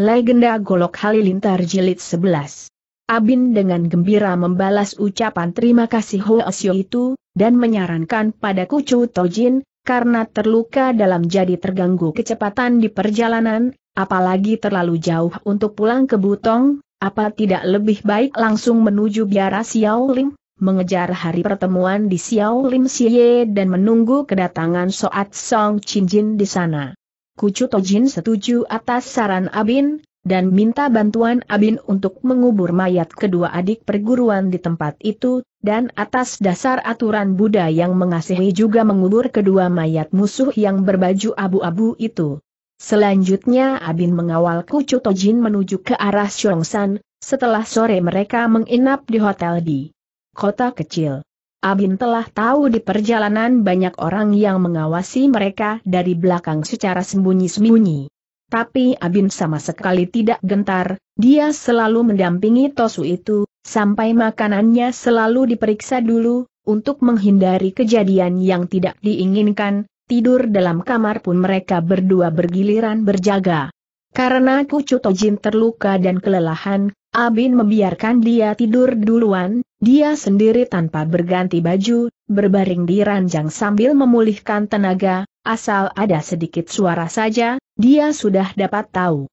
Legenda Golok Halilintar Jilid 11. Abin dengan gembira membalas ucapan terima kasih Hoesyo itu, dan menyarankan pada Kucu Tojin, karena terluka dalam jadi terganggu kecepatan di perjalanan, apalagi terlalu jauh untuk pulang ke Butong, apa tidak lebih baik langsung menuju biara Xiao mengejar hari pertemuan di Xiao Lim Xie dan menunggu kedatangan Soat Song Jin di sana. Kucu Tojin setuju atas saran Abin, dan minta bantuan Abin untuk mengubur mayat kedua adik perguruan di tempat itu, dan atas dasar aturan Buddha yang mengasihi juga mengubur kedua mayat musuh yang berbaju abu-abu itu. Selanjutnya Abin mengawal Kucu Tojin menuju ke arah Syongsan, setelah sore mereka menginap di hotel di kota kecil. Abin telah tahu di perjalanan banyak orang yang mengawasi mereka dari belakang secara sembunyi-sembunyi. Tapi Abin sama sekali tidak gentar, dia selalu mendampingi Tosu itu, sampai makanannya selalu diperiksa dulu, untuk menghindari kejadian yang tidak diinginkan, tidur dalam kamar pun mereka berdua bergiliran berjaga. Karena Kucu Tojin terluka dan kelelahan, Abin membiarkan dia tidur duluan, dia sendiri tanpa berganti baju, berbaring di ranjang sambil memulihkan tenaga, asal ada sedikit suara saja, dia sudah dapat tahu.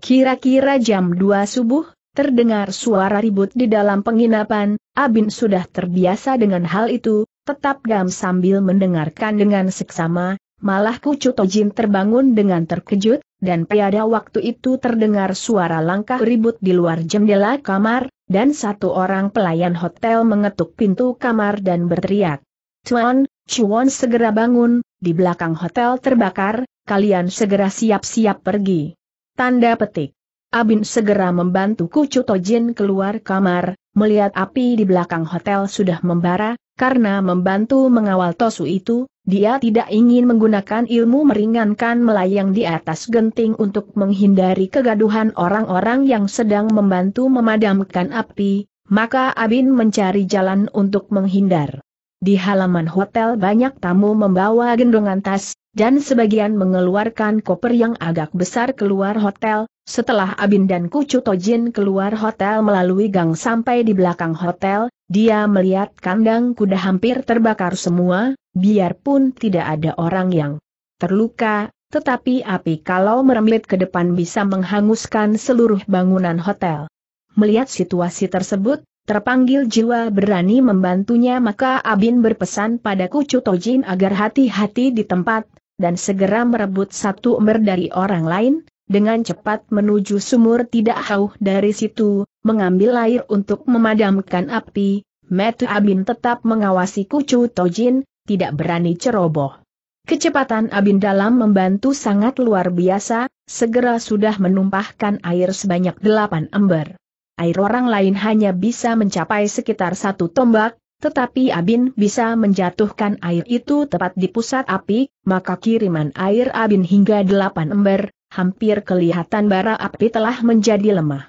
Kira-kira jam 2 subuh, terdengar suara ribut di dalam penginapan, Abin sudah terbiasa dengan hal itu, tetap gam sambil mendengarkan dengan seksama, malah kucu Tojin terbangun dengan terkejut, dan pada waktu itu terdengar suara langkah ribut di luar jendela kamar, dan satu orang pelayan hotel mengetuk pintu kamar dan berteriak. Tuan, Chuan segera bangun, di belakang hotel terbakar, kalian segera siap-siap pergi. Tanda petik. Abin segera membantu Kucu Tojin keluar kamar, melihat api di belakang hotel sudah membara, karena membantu mengawal Tosu itu, dia tidak ingin menggunakan ilmu meringankan melayang di atas genting untuk menghindari kegaduhan orang-orang yang sedang membantu memadamkan api, maka Abin mencari jalan untuk menghindar. Di halaman hotel banyak tamu membawa gendongan tas, dan sebagian mengeluarkan koper yang agak besar keluar hotel, setelah Abin dan Kucu Tojin keluar hotel melalui gang sampai di belakang hotel, dia melihat kandang kuda hampir terbakar semua, biarpun tidak ada orang yang terluka, tetapi api kalau merembet ke depan bisa menghanguskan seluruh bangunan hotel. Melihat situasi tersebut, terpanggil jiwa berani membantunya maka Abin berpesan pada Kucu Tojin agar hati-hati di tempat, dan segera merebut satu ember dari orang lain, dengan cepat menuju sumur tidak jauh dari situ, mengambil air untuk memadamkan api, Metu Abin tetap mengawasi Kucu Tojin, tidak berani ceroboh. Kecepatan Abin dalam membantu sangat luar biasa, segera sudah menumpahkan air sebanyak delapan ember. Air orang lain hanya bisa mencapai sekitar satu tombak, tetapi Abin bisa menjatuhkan air itu tepat di pusat api, maka kiriman air Abin hingga delapan ember, hampir kelihatan bara api telah menjadi lemah.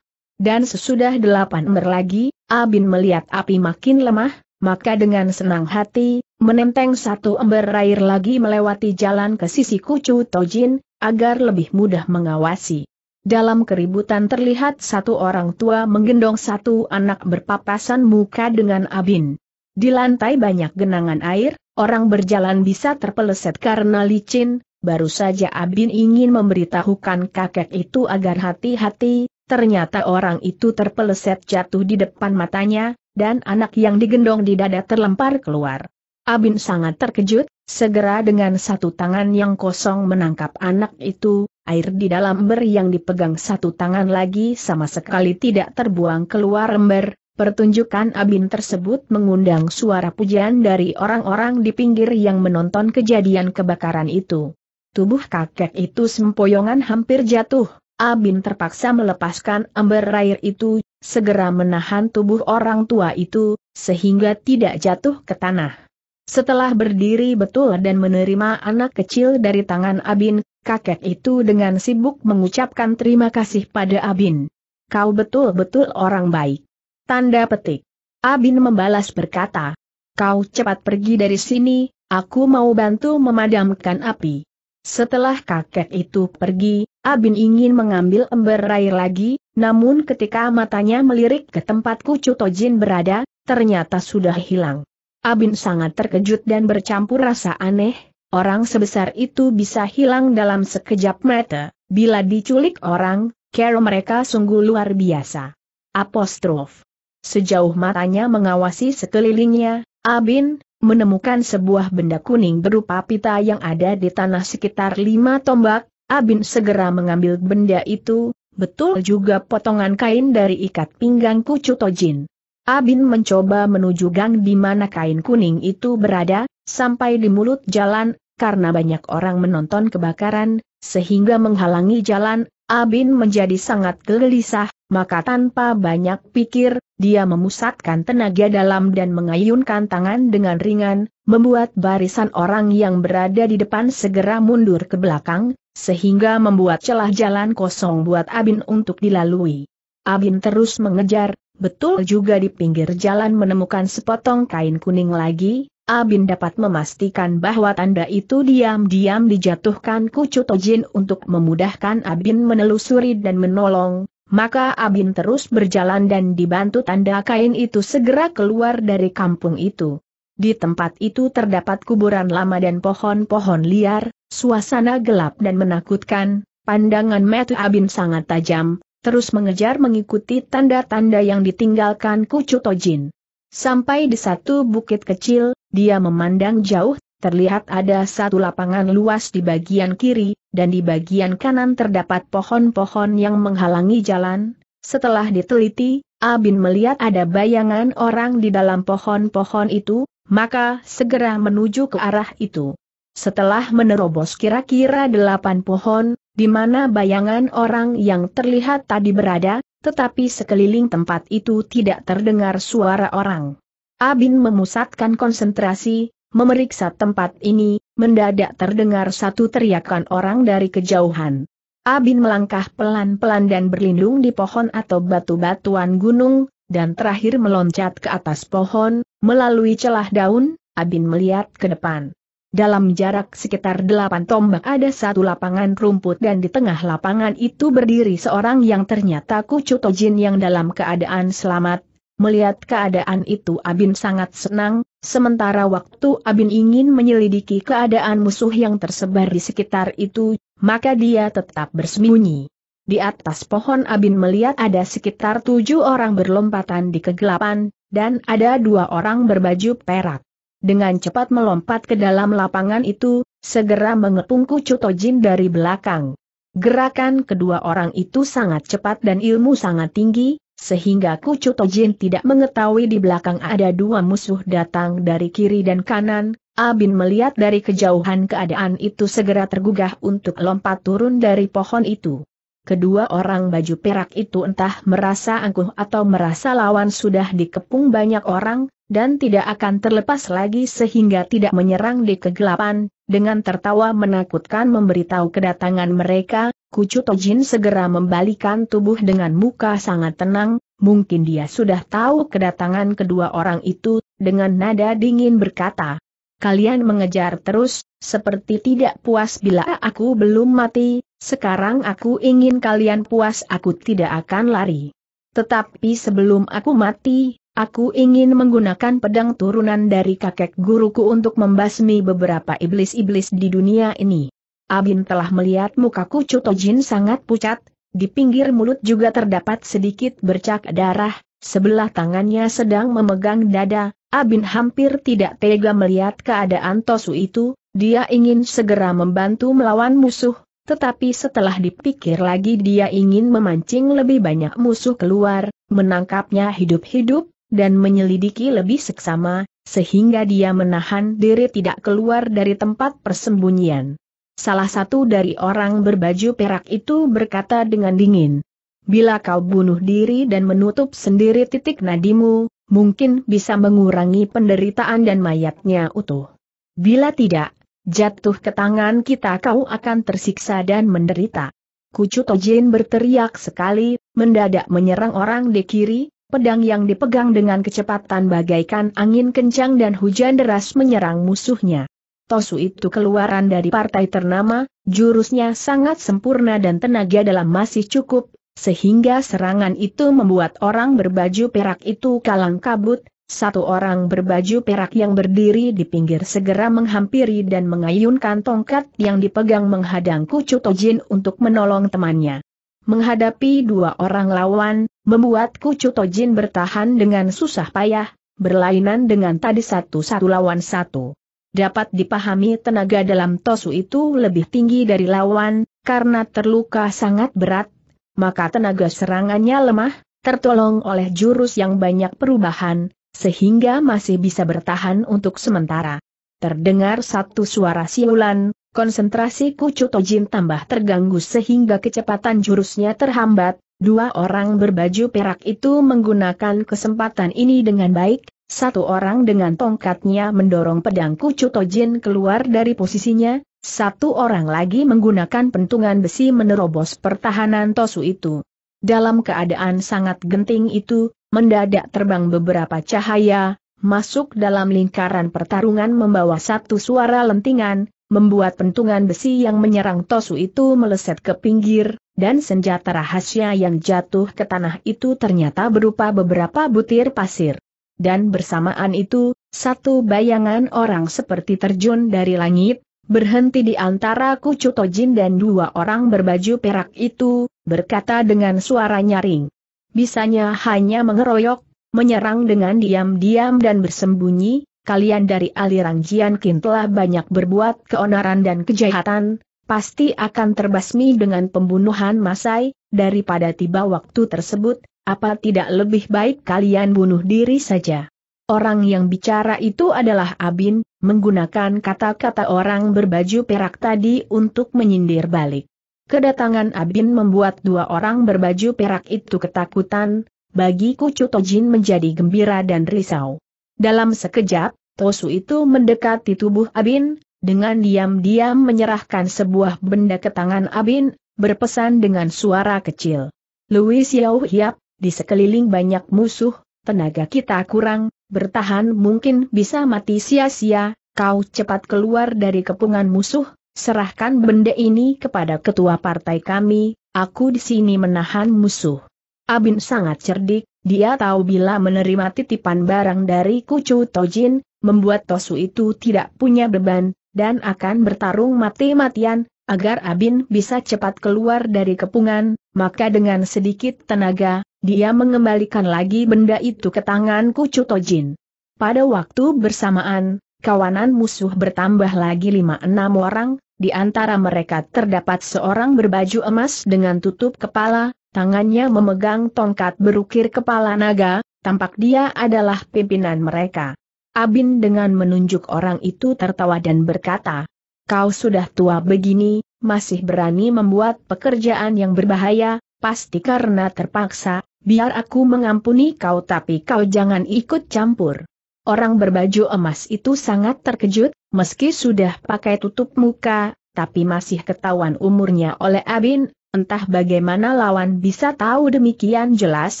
Dan sesudah delapan ember lagi, Abin melihat api makin lemah, maka dengan senang hati, menenteng satu ember air lagi melewati jalan ke sisi Kucu Tojin, agar lebih mudah mengawasi. Dalam keributan terlihat satu orang tua menggendong satu anak berpapasan muka dengan Abin. Di lantai banyak genangan air, orang berjalan bisa terpeleset karena licin, Baru saja Abin ingin memberitahukan kakek itu agar hati-hati, ternyata orang itu terpeleset jatuh di depan matanya, dan anak yang digendong di dada terlempar keluar. Abin sangat terkejut, segera dengan satu tangan yang kosong menangkap anak itu, air di dalam ember yang dipegang satu tangan lagi sama sekali tidak terbuang keluar ember, Pertunjukan Abin tersebut mengundang suara pujian dari orang-orang di pinggir yang menonton kejadian kebakaran itu. Tubuh kakek itu sempoyongan hampir jatuh. Abin terpaksa melepaskan ember air itu, segera menahan tubuh orang tua itu, sehingga tidak jatuh ke tanah. Setelah berdiri betul dan menerima anak kecil dari tangan Abin, kakek itu dengan sibuk mengucapkan terima kasih pada Abin. Kau betul-betul orang baik. Tanda petik. Abin membalas berkata, Kau cepat pergi dari sini, aku mau bantu memadamkan api. Setelah kakek itu pergi, Abin ingin mengambil ember air lagi, namun ketika matanya melirik ke tempat Kucu Tojin berada, ternyata sudah hilang. Abin sangat terkejut dan bercampur rasa aneh, orang sebesar itu bisa hilang dalam sekejap mata, bila diculik orang, kero mereka sungguh luar biasa. Apostrof. Sejauh matanya mengawasi sekelilingnya, Abin, menemukan sebuah benda kuning berupa pita yang ada di tanah sekitar lima tombak, Abin segera mengambil benda itu, betul juga potongan kain dari ikat pinggang Kucu Tojin. Abin mencoba menuju gang di mana kain kuning itu berada, sampai di mulut jalan, karena banyak orang menonton kebakaran, sehingga menghalangi jalan, Abin menjadi sangat gelisah, maka tanpa banyak pikir, dia memusatkan tenaga dalam dan mengayunkan tangan dengan ringan, membuat barisan orang yang berada di depan segera mundur ke belakang, sehingga membuat celah jalan kosong buat Abin untuk dilalui. Abin terus mengejar, betul juga di pinggir jalan menemukan sepotong kain kuning lagi, Abin dapat memastikan bahwa tanda itu diam-diam dijatuhkan Kucu Tojin untuk memudahkan Abin menelusuri dan menolong, maka Abin terus berjalan dan dibantu tanda kain itu segera keluar dari kampung itu. Di tempat itu terdapat kuburan lama dan pohon-pohon liar, suasana gelap dan menakutkan, pandangan mata Abin sangat tajam, terus mengejar mengikuti tanda-tanda yang ditinggalkan Kucu Tojin. Sampai di satu bukit kecil, dia memandang jauh, terlihat ada satu lapangan luas di bagian kiri, dan di bagian kanan terdapat pohon-pohon yang menghalangi jalan. Setelah diteliti, Abin melihat ada bayangan orang di dalam pohon-pohon itu, maka segera menuju ke arah itu. Setelah menerobos kira-kira delapan pohon, di mana bayangan orang yang terlihat tadi berada, tetapi sekeliling tempat itu tidak terdengar suara orang. Abin memusatkan konsentrasi, memeriksa tempat ini, mendadak terdengar satu teriakan orang dari kejauhan. Abin melangkah pelan-pelan dan berlindung di pohon atau batu-batuan gunung, dan terakhir meloncat ke atas pohon, melalui celah daun, Abin melihat ke depan. Dalam jarak sekitar delapan tombak ada satu lapangan rumput dan di tengah lapangan itu berdiri seorang yang ternyata Kucu Tojin yang dalam keadaan selamat, Melihat keadaan itu Abin sangat senang, sementara waktu Abin ingin menyelidiki keadaan musuh yang tersebar di sekitar itu, maka dia tetap bersembunyi. Di atas pohon Abin melihat ada sekitar tujuh orang berlompatan di kegelapan, dan ada dua orang berbaju perak. Dengan cepat melompat ke dalam lapangan itu, segera mengepung Kucu Tojin dari belakang. Gerakan kedua orang itu sangat cepat dan ilmu sangat tinggi, sehingga kucu Tojin tidak mengetahui di belakang ada dua musuh datang dari kiri dan kanan, Abin melihat dari kejauhan keadaan itu segera tergugah untuk lompat turun dari pohon itu. Kedua orang baju perak itu entah merasa angkuh atau merasa lawan sudah dikepung banyak orang, dan tidak akan terlepas lagi sehingga tidak menyerang di kegelapan, dengan tertawa menakutkan memberitahu kedatangan mereka, Kucu Tojin segera membalikan tubuh dengan muka sangat tenang, mungkin dia sudah tahu kedatangan kedua orang itu, dengan nada dingin berkata. Kalian mengejar terus, seperti tidak puas bila aku belum mati, sekarang aku ingin kalian puas aku tidak akan lari. Tetapi sebelum aku mati, aku ingin menggunakan pedang turunan dari kakek guruku untuk membasmi beberapa iblis-iblis di dunia ini. Abin telah melihat muka Kucu Tojin sangat pucat, di pinggir mulut juga terdapat sedikit bercak darah, sebelah tangannya sedang memegang dada, Abin hampir tidak tega melihat keadaan Tosu itu, dia ingin segera membantu melawan musuh, tetapi setelah dipikir lagi dia ingin memancing lebih banyak musuh keluar, menangkapnya hidup-hidup, dan menyelidiki lebih seksama, sehingga dia menahan diri tidak keluar dari tempat persembunyian. Salah satu dari orang berbaju perak itu berkata dengan dingin. Bila kau bunuh diri dan menutup sendiri titik nadimu, mungkin bisa mengurangi penderitaan dan mayatnya utuh. Bila tidak, jatuh ke tangan kita kau akan tersiksa dan menderita. Kucu Tojin berteriak sekali, mendadak menyerang orang di kiri, pedang yang dipegang dengan kecepatan bagaikan angin kencang dan hujan deras menyerang musuhnya. Tosu itu keluaran dari partai ternama, jurusnya sangat sempurna dan tenaga dalam masih cukup, sehingga serangan itu membuat orang berbaju perak itu kalang kabut, satu orang berbaju perak yang berdiri di pinggir segera menghampiri dan mengayunkan tongkat yang dipegang menghadang Kucu Tojin untuk menolong temannya. Menghadapi dua orang lawan, membuat Kucu Tojin bertahan dengan susah payah, berlainan dengan tadi satu-satu lawan satu. Dapat dipahami tenaga dalam Tosu itu lebih tinggi dari lawan, karena terluka sangat berat, maka tenaga serangannya lemah, tertolong oleh jurus yang banyak perubahan, sehingga masih bisa bertahan untuk sementara. Terdengar satu suara siulan, konsentrasi Kucutojin tambah terganggu sehingga kecepatan jurusnya terhambat, dua orang berbaju perak itu menggunakan kesempatan ini dengan baik, satu orang dengan tongkatnya mendorong pedang Kucu Tojin keluar dari posisinya, satu orang lagi menggunakan pentungan besi menerobos pertahanan Tosu itu. Dalam keadaan sangat genting itu, mendadak terbang beberapa cahaya, masuk dalam lingkaran pertarungan membawa satu suara lentingan, membuat pentungan besi yang menyerang Tosu itu meleset ke pinggir, dan senjata rahasia yang jatuh ke tanah itu ternyata berupa beberapa butir pasir dan bersamaan itu, satu bayangan orang seperti terjun dari langit, berhenti di antara Kucu Tojin dan dua orang berbaju perak itu, berkata dengan suara nyaring. Bisanya hanya mengeroyok, menyerang dengan diam-diam dan bersembunyi, kalian dari aliran Kin telah banyak berbuat keonaran dan kejahatan, pasti akan terbasmi dengan pembunuhan Masai, daripada tiba waktu tersebut, apa tidak lebih baik kalian bunuh diri saja? Orang yang bicara itu adalah Abin, menggunakan kata-kata orang berbaju perak tadi untuk menyindir balik. Kedatangan Abin membuat dua orang berbaju perak itu ketakutan, bagi Kucu Tojin menjadi gembira dan risau. Dalam sekejap, Tosu itu mendekati tubuh Abin, dengan diam-diam menyerahkan sebuah benda ke tangan Abin, berpesan dengan suara kecil. Louis Yau Hiap, di sekeliling banyak musuh, tenaga kita kurang, bertahan mungkin bisa mati sia-sia, kau cepat keluar dari kepungan musuh, serahkan benda ini kepada ketua partai kami, aku di sini menahan musuh. Abin sangat cerdik, dia tahu bila menerima titipan barang dari Kucu Tojin, membuat Tosu itu tidak punya beban, dan akan bertarung mati-matian, agar Abin bisa cepat keluar dari kepungan, maka dengan sedikit tenaga, dia mengembalikan lagi benda itu ke tanganku Cutojin. Pada waktu bersamaan, kawanan musuh bertambah lagi lima enam orang, di antara mereka terdapat seorang berbaju emas dengan tutup kepala, tangannya memegang tongkat berukir kepala naga, tampak dia adalah pimpinan mereka. Abin dengan menunjuk orang itu tertawa dan berkata, Kau sudah tua begini, masih berani membuat pekerjaan yang berbahaya, pasti karena terpaksa, Biar aku mengampuni kau tapi kau jangan ikut campur. Orang berbaju emas itu sangat terkejut, meski sudah pakai tutup muka, tapi masih ketahuan umurnya oleh Abin, entah bagaimana lawan bisa tahu demikian jelas,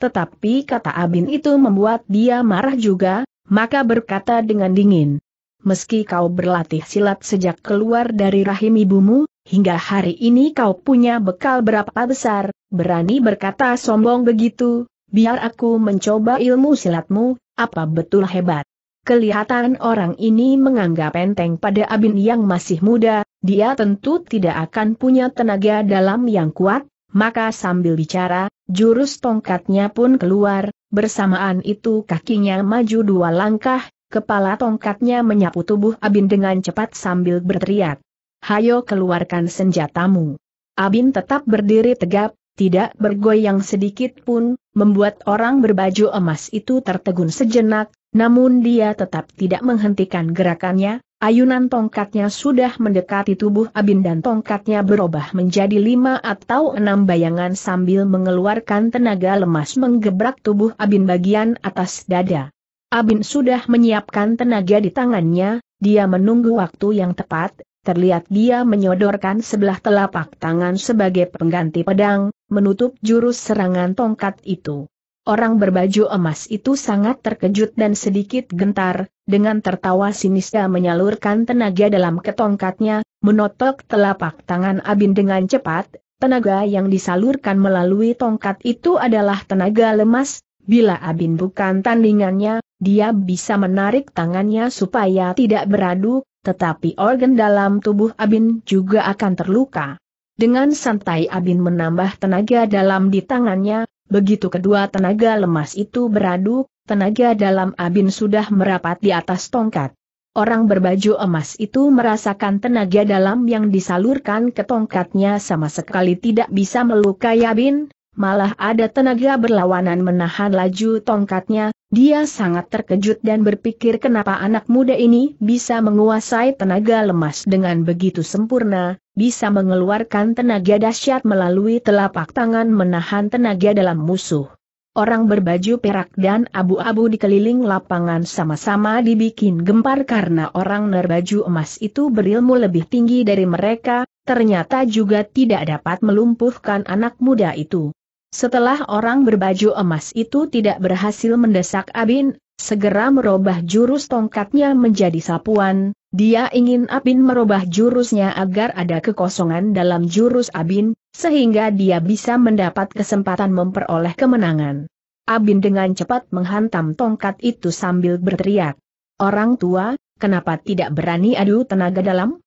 tetapi kata Abin itu membuat dia marah juga, maka berkata dengan dingin. Meski kau berlatih silat sejak keluar dari rahim ibumu, hingga hari ini kau punya bekal berapa besar, berani berkata sombong begitu, biar aku mencoba ilmu silatmu, apa betul hebat. Kelihatan orang ini menganggap enteng pada Abin yang masih muda, dia tentu tidak akan punya tenaga dalam yang kuat, maka sambil bicara, jurus tongkatnya pun keluar, bersamaan itu kakinya maju dua langkah, kepala tongkatnya menyapu tubuh Abin dengan cepat sambil berteriak. Hayo keluarkan senjatamu. Abin tetap berdiri tegap, tidak bergoyang sedikit pun, membuat orang berbaju emas itu tertegun sejenak, namun dia tetap tidak menghentikan gerakannya, ayunan tongkatnya sudah mendekati tubuh Abin dan tongkatnya berubah menjadi lima atau enam bayangan sambil mengeluarkan tenaga lemas menggebrak tubuh Abin bagian atas dada. Abin sudah menyiapkan tenaga di tangannya, dia menunggu waktu yang tepat, terlihat dia menyodorkan sebelah telapak tangan sebagai pengganti pedang, menutup jurus serangan tongkat itu. Orang berbaju emas itu sangat terkejut dan sedikit gentar, dengan tertawa sinis dia menyalurkan tenaga dalam ketongkatnya, menotok telapak tangan Abin dengan cepat, tenaga yang disalurkan melalui tongkat itu adalah tenaga lemas, bila Abin bukan tandingannya, dia bisa menarik tangannya supaya tidak beradu, tetapi organ dalam tubuh Abin juga akan terluka. Dengan santai Abin menambah tenaga dalam di tangannya, begitu kedua tenaga lemas itu beradu, tenaga dalam Abin sudah merapat di atas tongkat. Orang berbaju emas itu merasakan tenaga dalam yang disalurkan ke tongkatnya sama sekali tidak bisa melukai Abin, Malah ada tenaga berlawanan menahan laju tongkatnya, dia sangat terkejut dan berpikir kenapa anak muda ini bisa menguasai tenaga lemas dengan begitu sempurna, bisa mengeluarkan tenaga dahsyat melalui telapak tangan menahan tenaga dalam musuh. Orang berbaju perak dan abu-abu di keliling lapangan sama-sama dibikin gempar karena orang berbaju emas itu berilmu lebih tinggi dari mereka, ternyata juga tidak dapat melumpuhkan anak muda itu. Setelah orang berbaju emas itu tidak berhasil mendesak Abin, segera merubah jurus tongkatnya menjadi sapuan, dia ingin Abin merubah jurusnya agar ada kekosongan dalam jurus Abin, sehingga dia bisa mendapat kesempatan memperoleh kemenangan. Abin dengan cepat menghantam tongkat itu sambil berteriak. Orang tua, kenapa tidak berani adu tenaga dalam?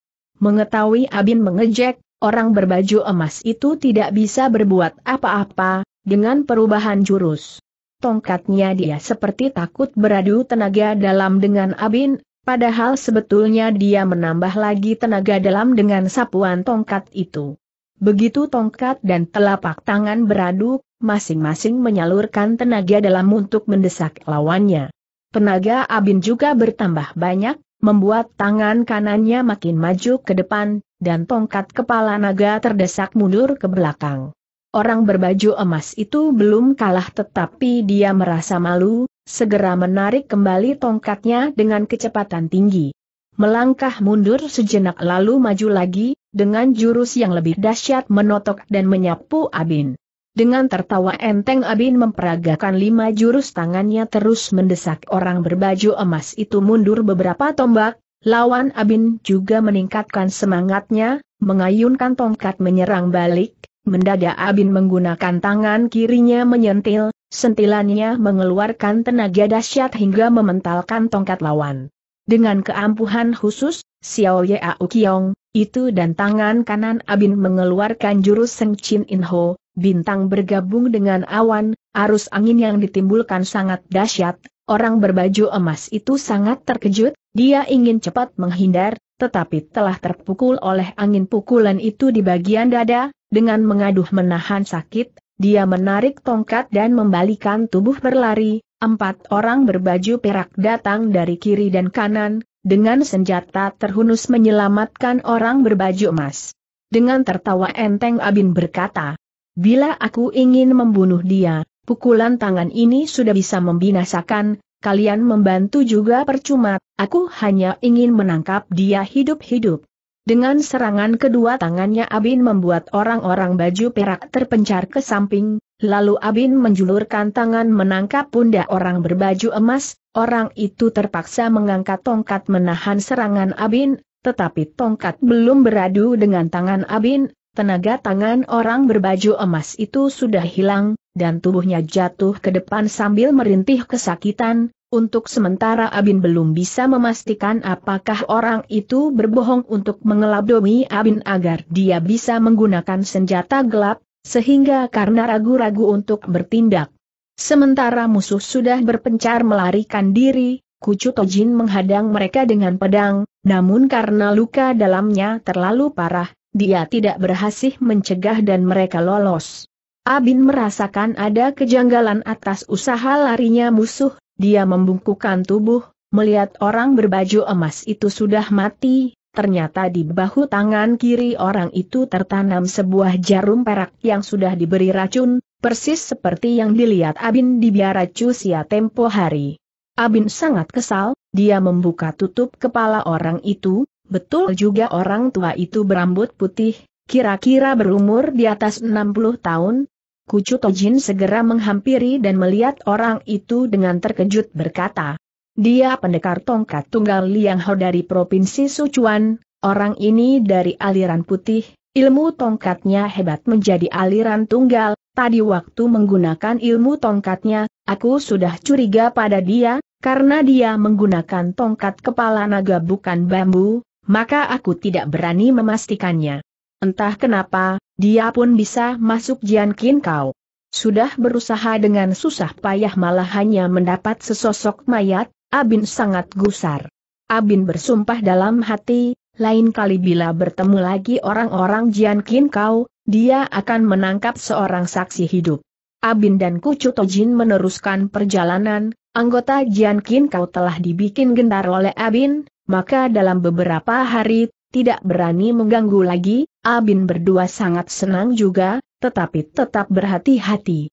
Mengetahui Abin mengejek, Orang berbaju emas itu tidak bisa berbuat apa-apa, dengan perubahan jurus. Tongkatnya dia seperti takut beradu tenaga dalam dengan Abin, padahal sebetulnya dia menambah lagi tenaga dalam dengan sapuan tongkat itu. Begitu tongkat dan telapak tangan beradu, masing-masing menyalurkan tenaga dalam untuk mendesak lawannya. Tenaga Abin juga bertambah banyak, membuat tangan kanannya makin maju ke depan, dan tongkat kepala naga terdesak mundur ke belakang. Orang berbaju emas itu belum kalah tetapi dia merasa malu, segera menarik kembali tongkatnya dengan kecepatan tinggi. Melangkah mundur sejenak lalu maju lagi, dengan jurus yang lebih dahsyat menotok dan menyapu Abin. Dengan tertawa enteng Abin memperagakan lima jurus tangannya terus mendesak orang berbaju emas itu mundur beberapa tombak, Lawan Abin juga meningkatkan semangatnya, mengayunkan tongkat menyerang balik, mendadak Abin menggunakan tangan kirinya menyentil, sentilannya mengeluarkan tenaga dahsyat hingga mementalkan tongkat lawan. Dengan keampuhan khusus, Xiao Ye Kiong, itu dan tangan kanan Abin mengeluarkan jurus Seng Chin In Ho, bintang bergabung dengan awan, arus angin yang ditimbulkan sangat dahsyat, Orang berbaju emas itu sangat terkejut, dia ingin cepat menghindar, tetapi telah terpukul oleh angin pukulan itu di bagian dada, dengan mengaduh menahan sakit, dia menarik tongkat dan membalikan tubuh berlari, empat orang berbaju perak datang dari kiri dan kanan, dengan senjata terhunus menyelamatkan orang berbaju emas. Dengan tertawa enteng Abin berkata, Bila aku ingin membunuh dia, pukulan tangan ini sudah bisa membinasakan, kalian membantu juga percuma, aku hanya ingin menangkap dia hidup-hidup. Dengan serangan kedua tangannya Abin membuat orang-orang baju perak terpencar ke samping, lalu Abin menjulurkan tangan menangkap pundak orang berbaju emas, orang itu terpaksa mengangkat tongkat menahan serangan Abin, tetapi tongkat belum beradu dengan tangan Abin, Tenaga tangan orang berbaju emas itu sudah hilang, dan tubuhnya jatuh ke depan sambil merintih kesakitan, untuk sementara Abin belum bisa memastikan apakah orang itu berbohong untuk mengelabui Abin agar dia bisa menggunakan senjata gelap, sehingga karena ragu-ragu untuk bertindak. Sementara musuh sudah berpencar melarikan diri, Kucu Tojin menghadang mereka dengan pedang, namun karena luka dalamnya terlalu parah, dia tidak berhasil mencegah dan mereka lolos. Abin merasakan ada kejanggalan atas usaha larinya musuh, dia membungkukkan tubuh, melihat orang berbaju emas itu sudah mati, ternyata di bahu tangan kiri orang itu tertanam sebuah jarum perak yang sudah diberi racun, persis seperti yang dilihat Abin di biara Cusia tempo hari. Abin sangat kesal, dia membuka tutup kepala orang itu, Betul juga orang tua itu berambut putih, kira-kira berumur di atas 60 tahun. Kucu Tojin segera menghampiri dan melihat orang itu dengan terkejut berkata. Dia pendekar tongkat tunggal Liang Ho dari Provinsi Sichuan, orang ini dari aliran putih, ilmu tongkatnya hebat menjadi aliran tunggal, tadi waktu menggunakan ilmu tongkatnya, aku sudah curiga pada dia, karena dia menggunakan tongkat kepala naga bukan bambu, maka aku tidak berani memastikannya. Entah kenapa, dia pun bisa masuk Jian Kin kau. Sudah berusaha dengan susah payah malah hanya mendapat sesosok mayat, Abin sangat gusar. Abin bersumpah dalam hati, lain kali bila bertemu lagi orang-orang Jian Kin kau, dia akan menangkap seorang saksi hidup. Abin dan Kucu Tojin meneruskan perjalanan, anggota Jian Kin kau telah dibikin gentar oleh Abin, maka dalam beberapa hari, tidak berani mengganggu lagi, Abin berdua sangat senang juga, tetapi tetap berhati-hati.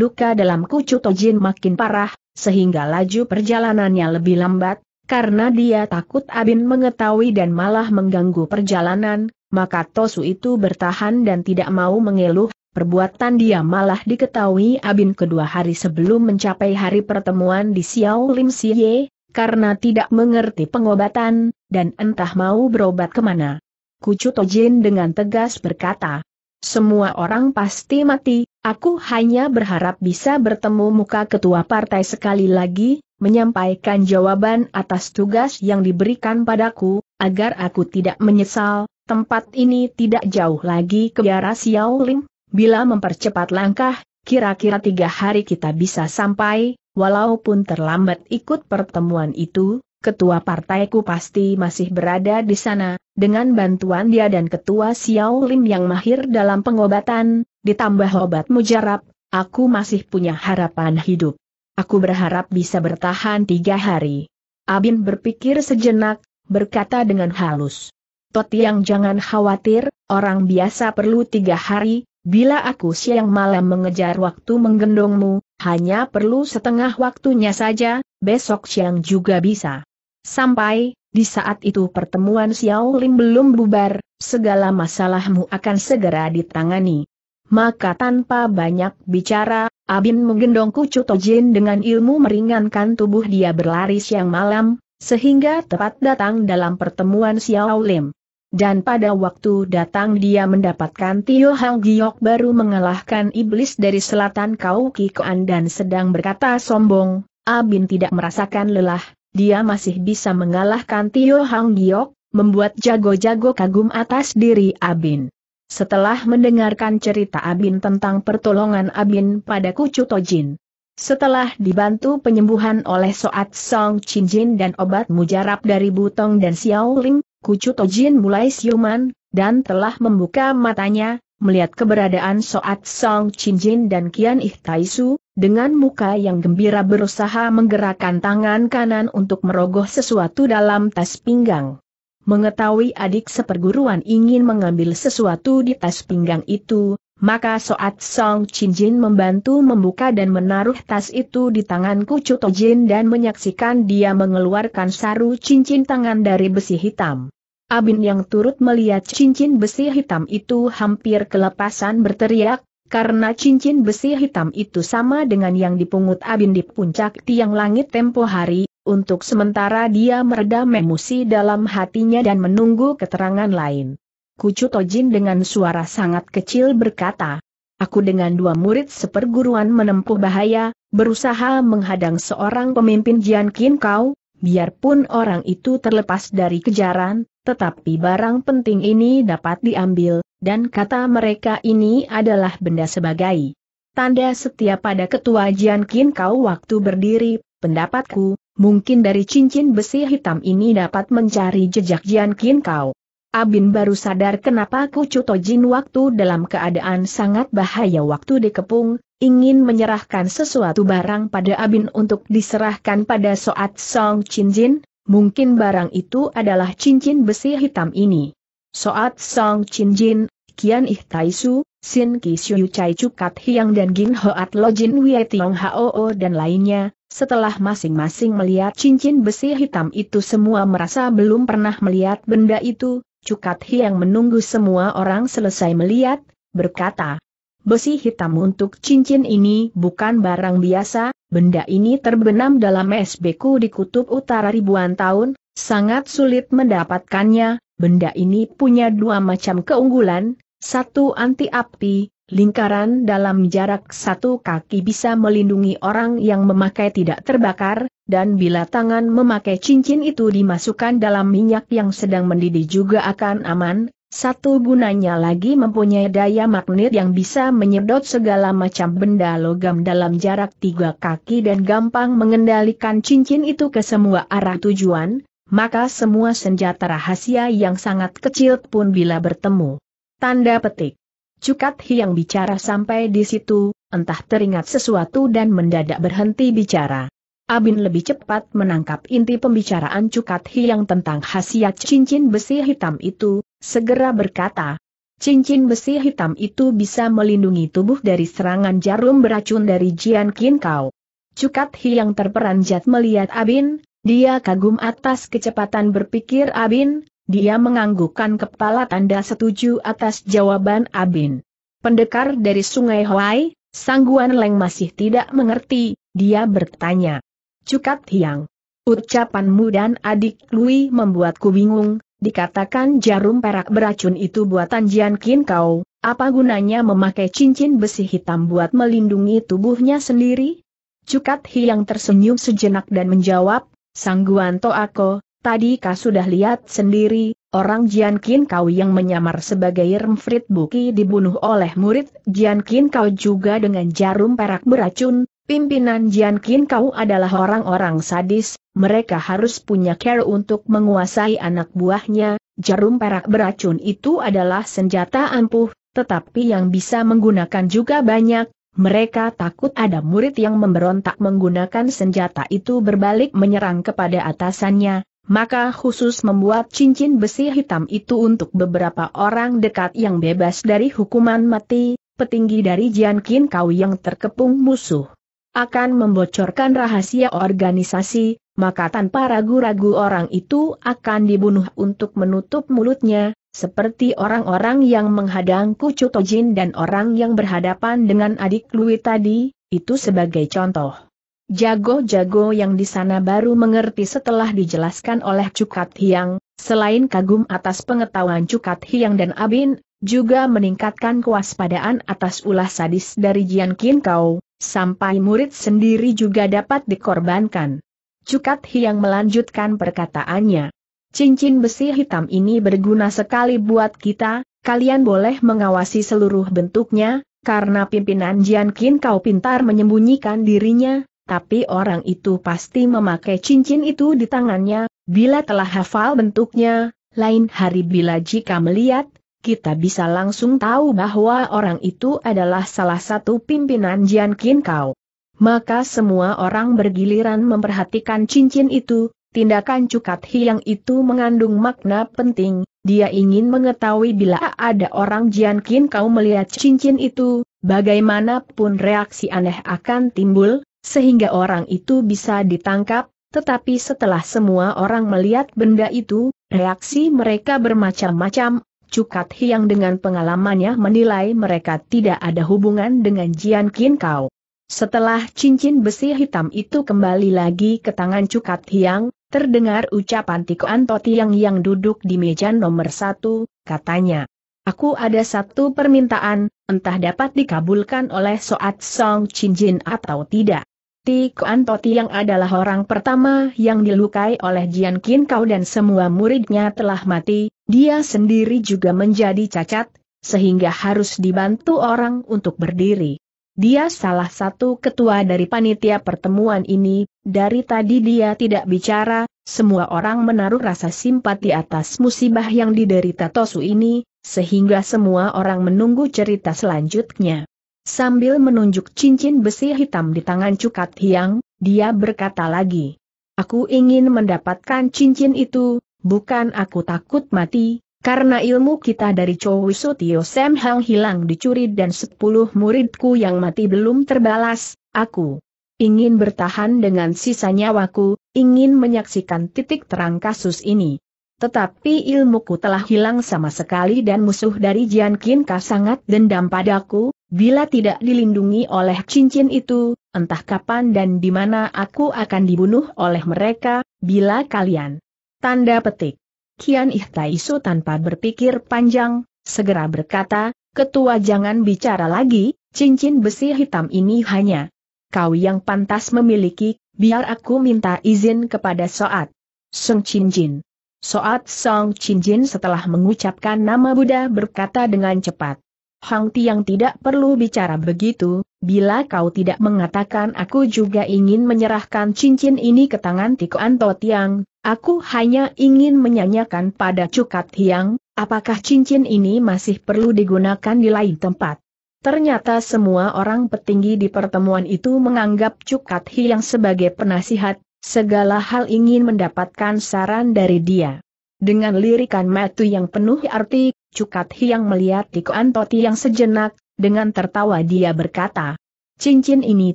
Luka dalam kucu Tojin makin parah, sehingga laju perjalanannya lebih lambat, karena dia takut Abin mengetahui dan malah mengganggu perjalanan, maka Tosu itu bertahan dan tidak mau mengeluh, perbuatan dia malah diketahui Abin kedua hari sebelum mencapai hari pertemuan di Xiao Lim Siye, karena tidak mengerti pengobatan, dan entah mau berobat kemana. Kucu Tojin dengan tegas berkata, semua orang pasti mati, aku hanya berharap bisa bertemu muka ketua partai sekali lagi, menyampaikan jawaban atas tugas yang diberikan padaku, agar aku tidak menyesal, tempat ini tidak jauh lagi ke Xiao Xiaoling, bila mempercepat langkah, Kira-kira tiga hari kita bisa sampai, walaupun terlambat ikut pertemuan itu, ketua partaiku pasti masih berada di sana, dengan bantuan dia dan ketua Xiao Lim yang mahir dalam pengobatan, ditambah obat mujarab, aku masih punya harapan hidup. Aku berharap bisa bertahan tiga hari. Abin berpikir sejenak, berkata dengan halus. Tot yang jangan khawatir, orang biasa perlu tiga hari, Bila aku siang malam mengejar waktu menggendongmu, hanya perlu setengah waktunya saja, besok siang juga bisa. Sampai, di saat itu pertemuan Xiao Lim belum bubar, segala masalahmu akan segera ditangani. Maka tanpa banyak bicara, Abin menggendong Kucu Tojin dengan ilmu meringankan tubuh dia berlari siang malam, sehingga tepat datang dalam pertemuan Xiao Lim. Dan pada waktu datang dia mendapatkan Tio Hang Giok baru mengalahkan iblis dari selatan Kau Kikoan dan sedang berkata sombong, Abin tidak merasakan lelah, dia masih bisa mengalahkan Tio Hang Giok, membuat jago-jago kagum atas diri Abin. Setelah mendengarkan cerita Abin tentang pertolongan Abin pada Kucu Tojin. Setelah dibantu penyembuhan oleh Soat Song Chin Jin dan obat mujarab dari Butong dan Xiao Ling, Kucu Tojin mulai siuman, dan telah membuka matanya, melihat keberadaan Soat Song Jin dan Kian Ih Taisu, dengan muka yang gembira berusaha menggerakkan tangan kanan untuk merogoh sesuatu dalam tas pinggang. Mengetahui adik seperguruan ingin mengambil sesuatu di tas pinggang itu, maka Soat Song Jin membantu membuka dan menaruh tas itu di tangan Kucu Tojin dan menyaksikan dia mengeluarkan saru cincin tangan dari besi hitam. Abin yang turut melihat cincin besi hitam itu hampir kelepasan berteriak, karena cincin besi hitam itu sama dengan yang dipungut Abin di puncak tiang langit tempo hari, untuk sementara dia meredam emosi dalam hatinya dan menunggu keterangan lain. Kucu Tojin dengan suara sangat kecil berkata, Aku dengan dua murid seperguruan menempuh bahaya, berusaha menghadang seorang pemimpin Jian Kin Kau, biarpun orang itu terlepas dari kejaran, tetapi barang penting ini dapat diambil, dan kata mereka ini adalah benda sebagai tanda setia pada ketua Jian Kin Kau waktu berdiri, pendapatku, mungkin dari cincin besi hitam ini dapat mencari jejak Jian Kin Kau. Abin baru sadar kenapa Kucu Tojin waktu dalam keadaan sangat bahaya waktu dikepung, ingin menyerahkan sesuatu barang pada Abin untuk diserahkan pada Soat Song Chin Jin, mungkin barang itu adalah cincin besi hitam ini. Soat Song Chin Jin, Kian Ih Tai Su, Sin Ki Siu Chai Cukat Hiang dan Gin Hoat Lo Jin Wei Tiong Hoo dan lainnya, setelah masing-masing melihat cincin besi hitam itu semua merasa belum pernah melihat benda itu, Cukat Hiang menunggu semua orang selesai melihat, berkata, Besi hitam untuk cincin ini bukan barang biasa, benda ini terbenam dalam es di kutub utara ribuan tahun, sangat sulit mendapatkannya, benda ini punya dua macam keunggulan, satu anti api, Lingkaran dalam jarak satu kaki bisa melindungi orang yang memakai tidak terbakar, dan bila tangan memakai cincin itu dimasukkan dalam minyak yang sedang mendidih juga akan aman, satu gunanya lagi mempunyai daya magnet yang bisa menyedot segala macam benda logam dalam jarak tiga kaki dan gampang mengendalikan cincin itu ke semua arah tujuan, maka semua senjata rahasia yang sangat kecil pun bila bertemu. Tanda petik. Cukat Hiang bicara sampai di situ, entah teringat sesuatu dan mendadak berhenti bicara. Abin lebih cepat menangkap inti pembicaraan Cukat Hiang tentang khasiat cincin besi hitam itu, segera berkata, Cincin besi hitam itu bisa melindungi tubuh dari serangan jarum beracun dari Jian Qin Kao. Cukat Hiang terperanjat melihat Abin, dia kagum atas kecepatan berpikir Abin, dia menganggukkan kepala tanda setuju atas jawaban Abin. Pendekar dari Sungai Huai. Sangguan Leng masih tidak mengerti, dia bertanya. Cukat Hiang. Ucapanmu dan adik Lui membuatku bingung, dikatakan jarum perak beracun itu buatan Jian Kin Kau, apa gunanya memakai cincin besi hitam buat melindungi tubuhnya sendiri? Cukat Hiang tersenyum sejenak dan menjawab, Sangguan Toako, Tadi kau sudah lihat sendiri, orang Jian Qin kau yang menyamar sebagai Remfrit Buki dibunuh oleh murid Jian Qin kau juga dengan jarum perak beracun, pimpinan Jian Qin kau adalah orang-orang sadis, mereka harus punya care untuk menguasai anak buahnya, jarum perak beracun itu adalah senjata ampuh, tetapi yang bisa menggunakan juga banyak, mereka takut ada murid yang memberontak menggunakan senjata itu berbalik menyerang kepada atasannya, maka khusus membuat cincin besi hitam itu untuk beberapa orang dekat yang bebas dari hukuman mati, petinggi dari Jianqin Kau yang terkepung musuh. Akan membocorkan rahasia organisasi, maka tanpa ragu-ragu orang itu akan dibunuh untuk menutup mulutnya, seperti orang-orang yang menghadang Kucu Tojin dan orang yang berhadapan dengan adik Lui tadi, itu sebagai contoh. Jago-jago yang di sana baru mengerti setelah dijelaskan oleh Cukat Hiang, selain kagum atas pengetahuan Cukat Hiang dan Abin, juga meningkatkan kewaspadaan atas ulah sadis dari Jian Qin Kau, sampai murid sendiri juga dapat dikorbankan. Cukat Hiang melanjutkan perkataannya. Cincin besi hitam ini berguna sekali buat kita, kalian boleh mengawasi seluruh bentuknya, karena pimpinan Jian Qin Kau pintar menyembunyikan dirinya, tapi orang itu pasti memakai cincin itu di tangannya, bila telah hafal bentuknya, lain hari bila jika melihat, kita bisa langsung tahu bahwa orang itu adalah salah satu pimpinan Jian Kin Kau. Maka semua orang bergiliran memperhatikan cincin itu, tindakan cukat hiang itu mengandung makna penting, dia ingin mengetahui bila ada orang Jian Kin Kau melihat cincin itu, bagaimanapun reaksi aneh akan timbul, sehingga orang itu bisa ditangkap, tetapi setelah semua orang melihat benda itu, reaksi mereka bermacam-macam, Cukat Hiang dengan pengalamannya menilai mereka tidak ada hubungan dengan Jian Kin Kau. Setelah cincin besi hitam itu kembali lagi ke tangan Cukat Hiang, terdengar ucapan Tiko Antoti yang yang duduk di meja nomor satu, katanya. Aku ada satu permintaan, entah dapat dikabulkan oleh Soat Song Cincin atau tidak. Ti Koan Toti yang adalah orang pertama yang dilukai oleh Jian Kin Kau dan semua muridnya telah mati, dia sendiri juga menjadi cacat, sehingga harus dibantu orang untuk berdiri. Dia salah satu ketua dari panitia pertemuan ini, dari tadi dia tidak bicara, semua orang menaruh rasa simpati atas musibah yang diderita Tosu ini, sehingga semua orang menunggu cerita selanjutnya. Sambil menunjuk cincin besi hitam di tangan Cukat Hiang, dia berkata lagi. Aku ingin mendapatkan cincin itu, bukan aku takut mati, karena ilmu kita dari Chow Tio Sam Hang hilang dicuri dan sepuluh muridku yang mati belum terbalas, aku ingin bertahan dengan sisa nyawaku, ingin menyaksikan titik terang kasus ini. Tetapi ilmuku telah hilang sama sekali dan musuh dari Jian Kinka sangat dendam padaku, Bila tidak dilindungi oleh cincin itu, entah kapan dan di mana aku akan dibunuh oleh mereka, bila kalian. Tanda petik. Kian Ihtaisu tanpa berpikir panjang, segera berkata, Ketua jangan bicara lagi, cincin besi hitam ini hanya. Kau yang pantas memiliki, biar aku minta izin kepada Soat. Song Cincin. Soat Song Cincin setelah mengucapkan nama Buddha berkata dengan cepat. Hang Tiang tidak perlu bicara begitu, bila kau tidak mengatakan aku juga ingin menyerahkan cincin ini ke tangan Tiko Anto Tiang, aku hanya ingin menyanyikan pada Cukat Hiang, apakah cincin ini masih perlu digunakan di lain tempat. Ternyata semua orang petinggi di pertemuan itu menganggap Cukat Hiang sebagai penasihat, segala hal ingin mendapatkan saran dari dia. Dengan lirikan matu yang penuh arti, Cukat Hiang melihat Tiko Antoti yang sejenak, dengan tertawa dia berkata, Cincin ini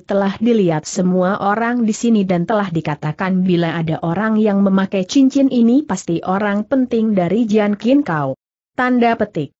telah dilihat semua orang di sini dan telah dikatakan bila ada orang yang memakai cincin ini pasti orang penting dari Jian Kin Kau. Tanda petik.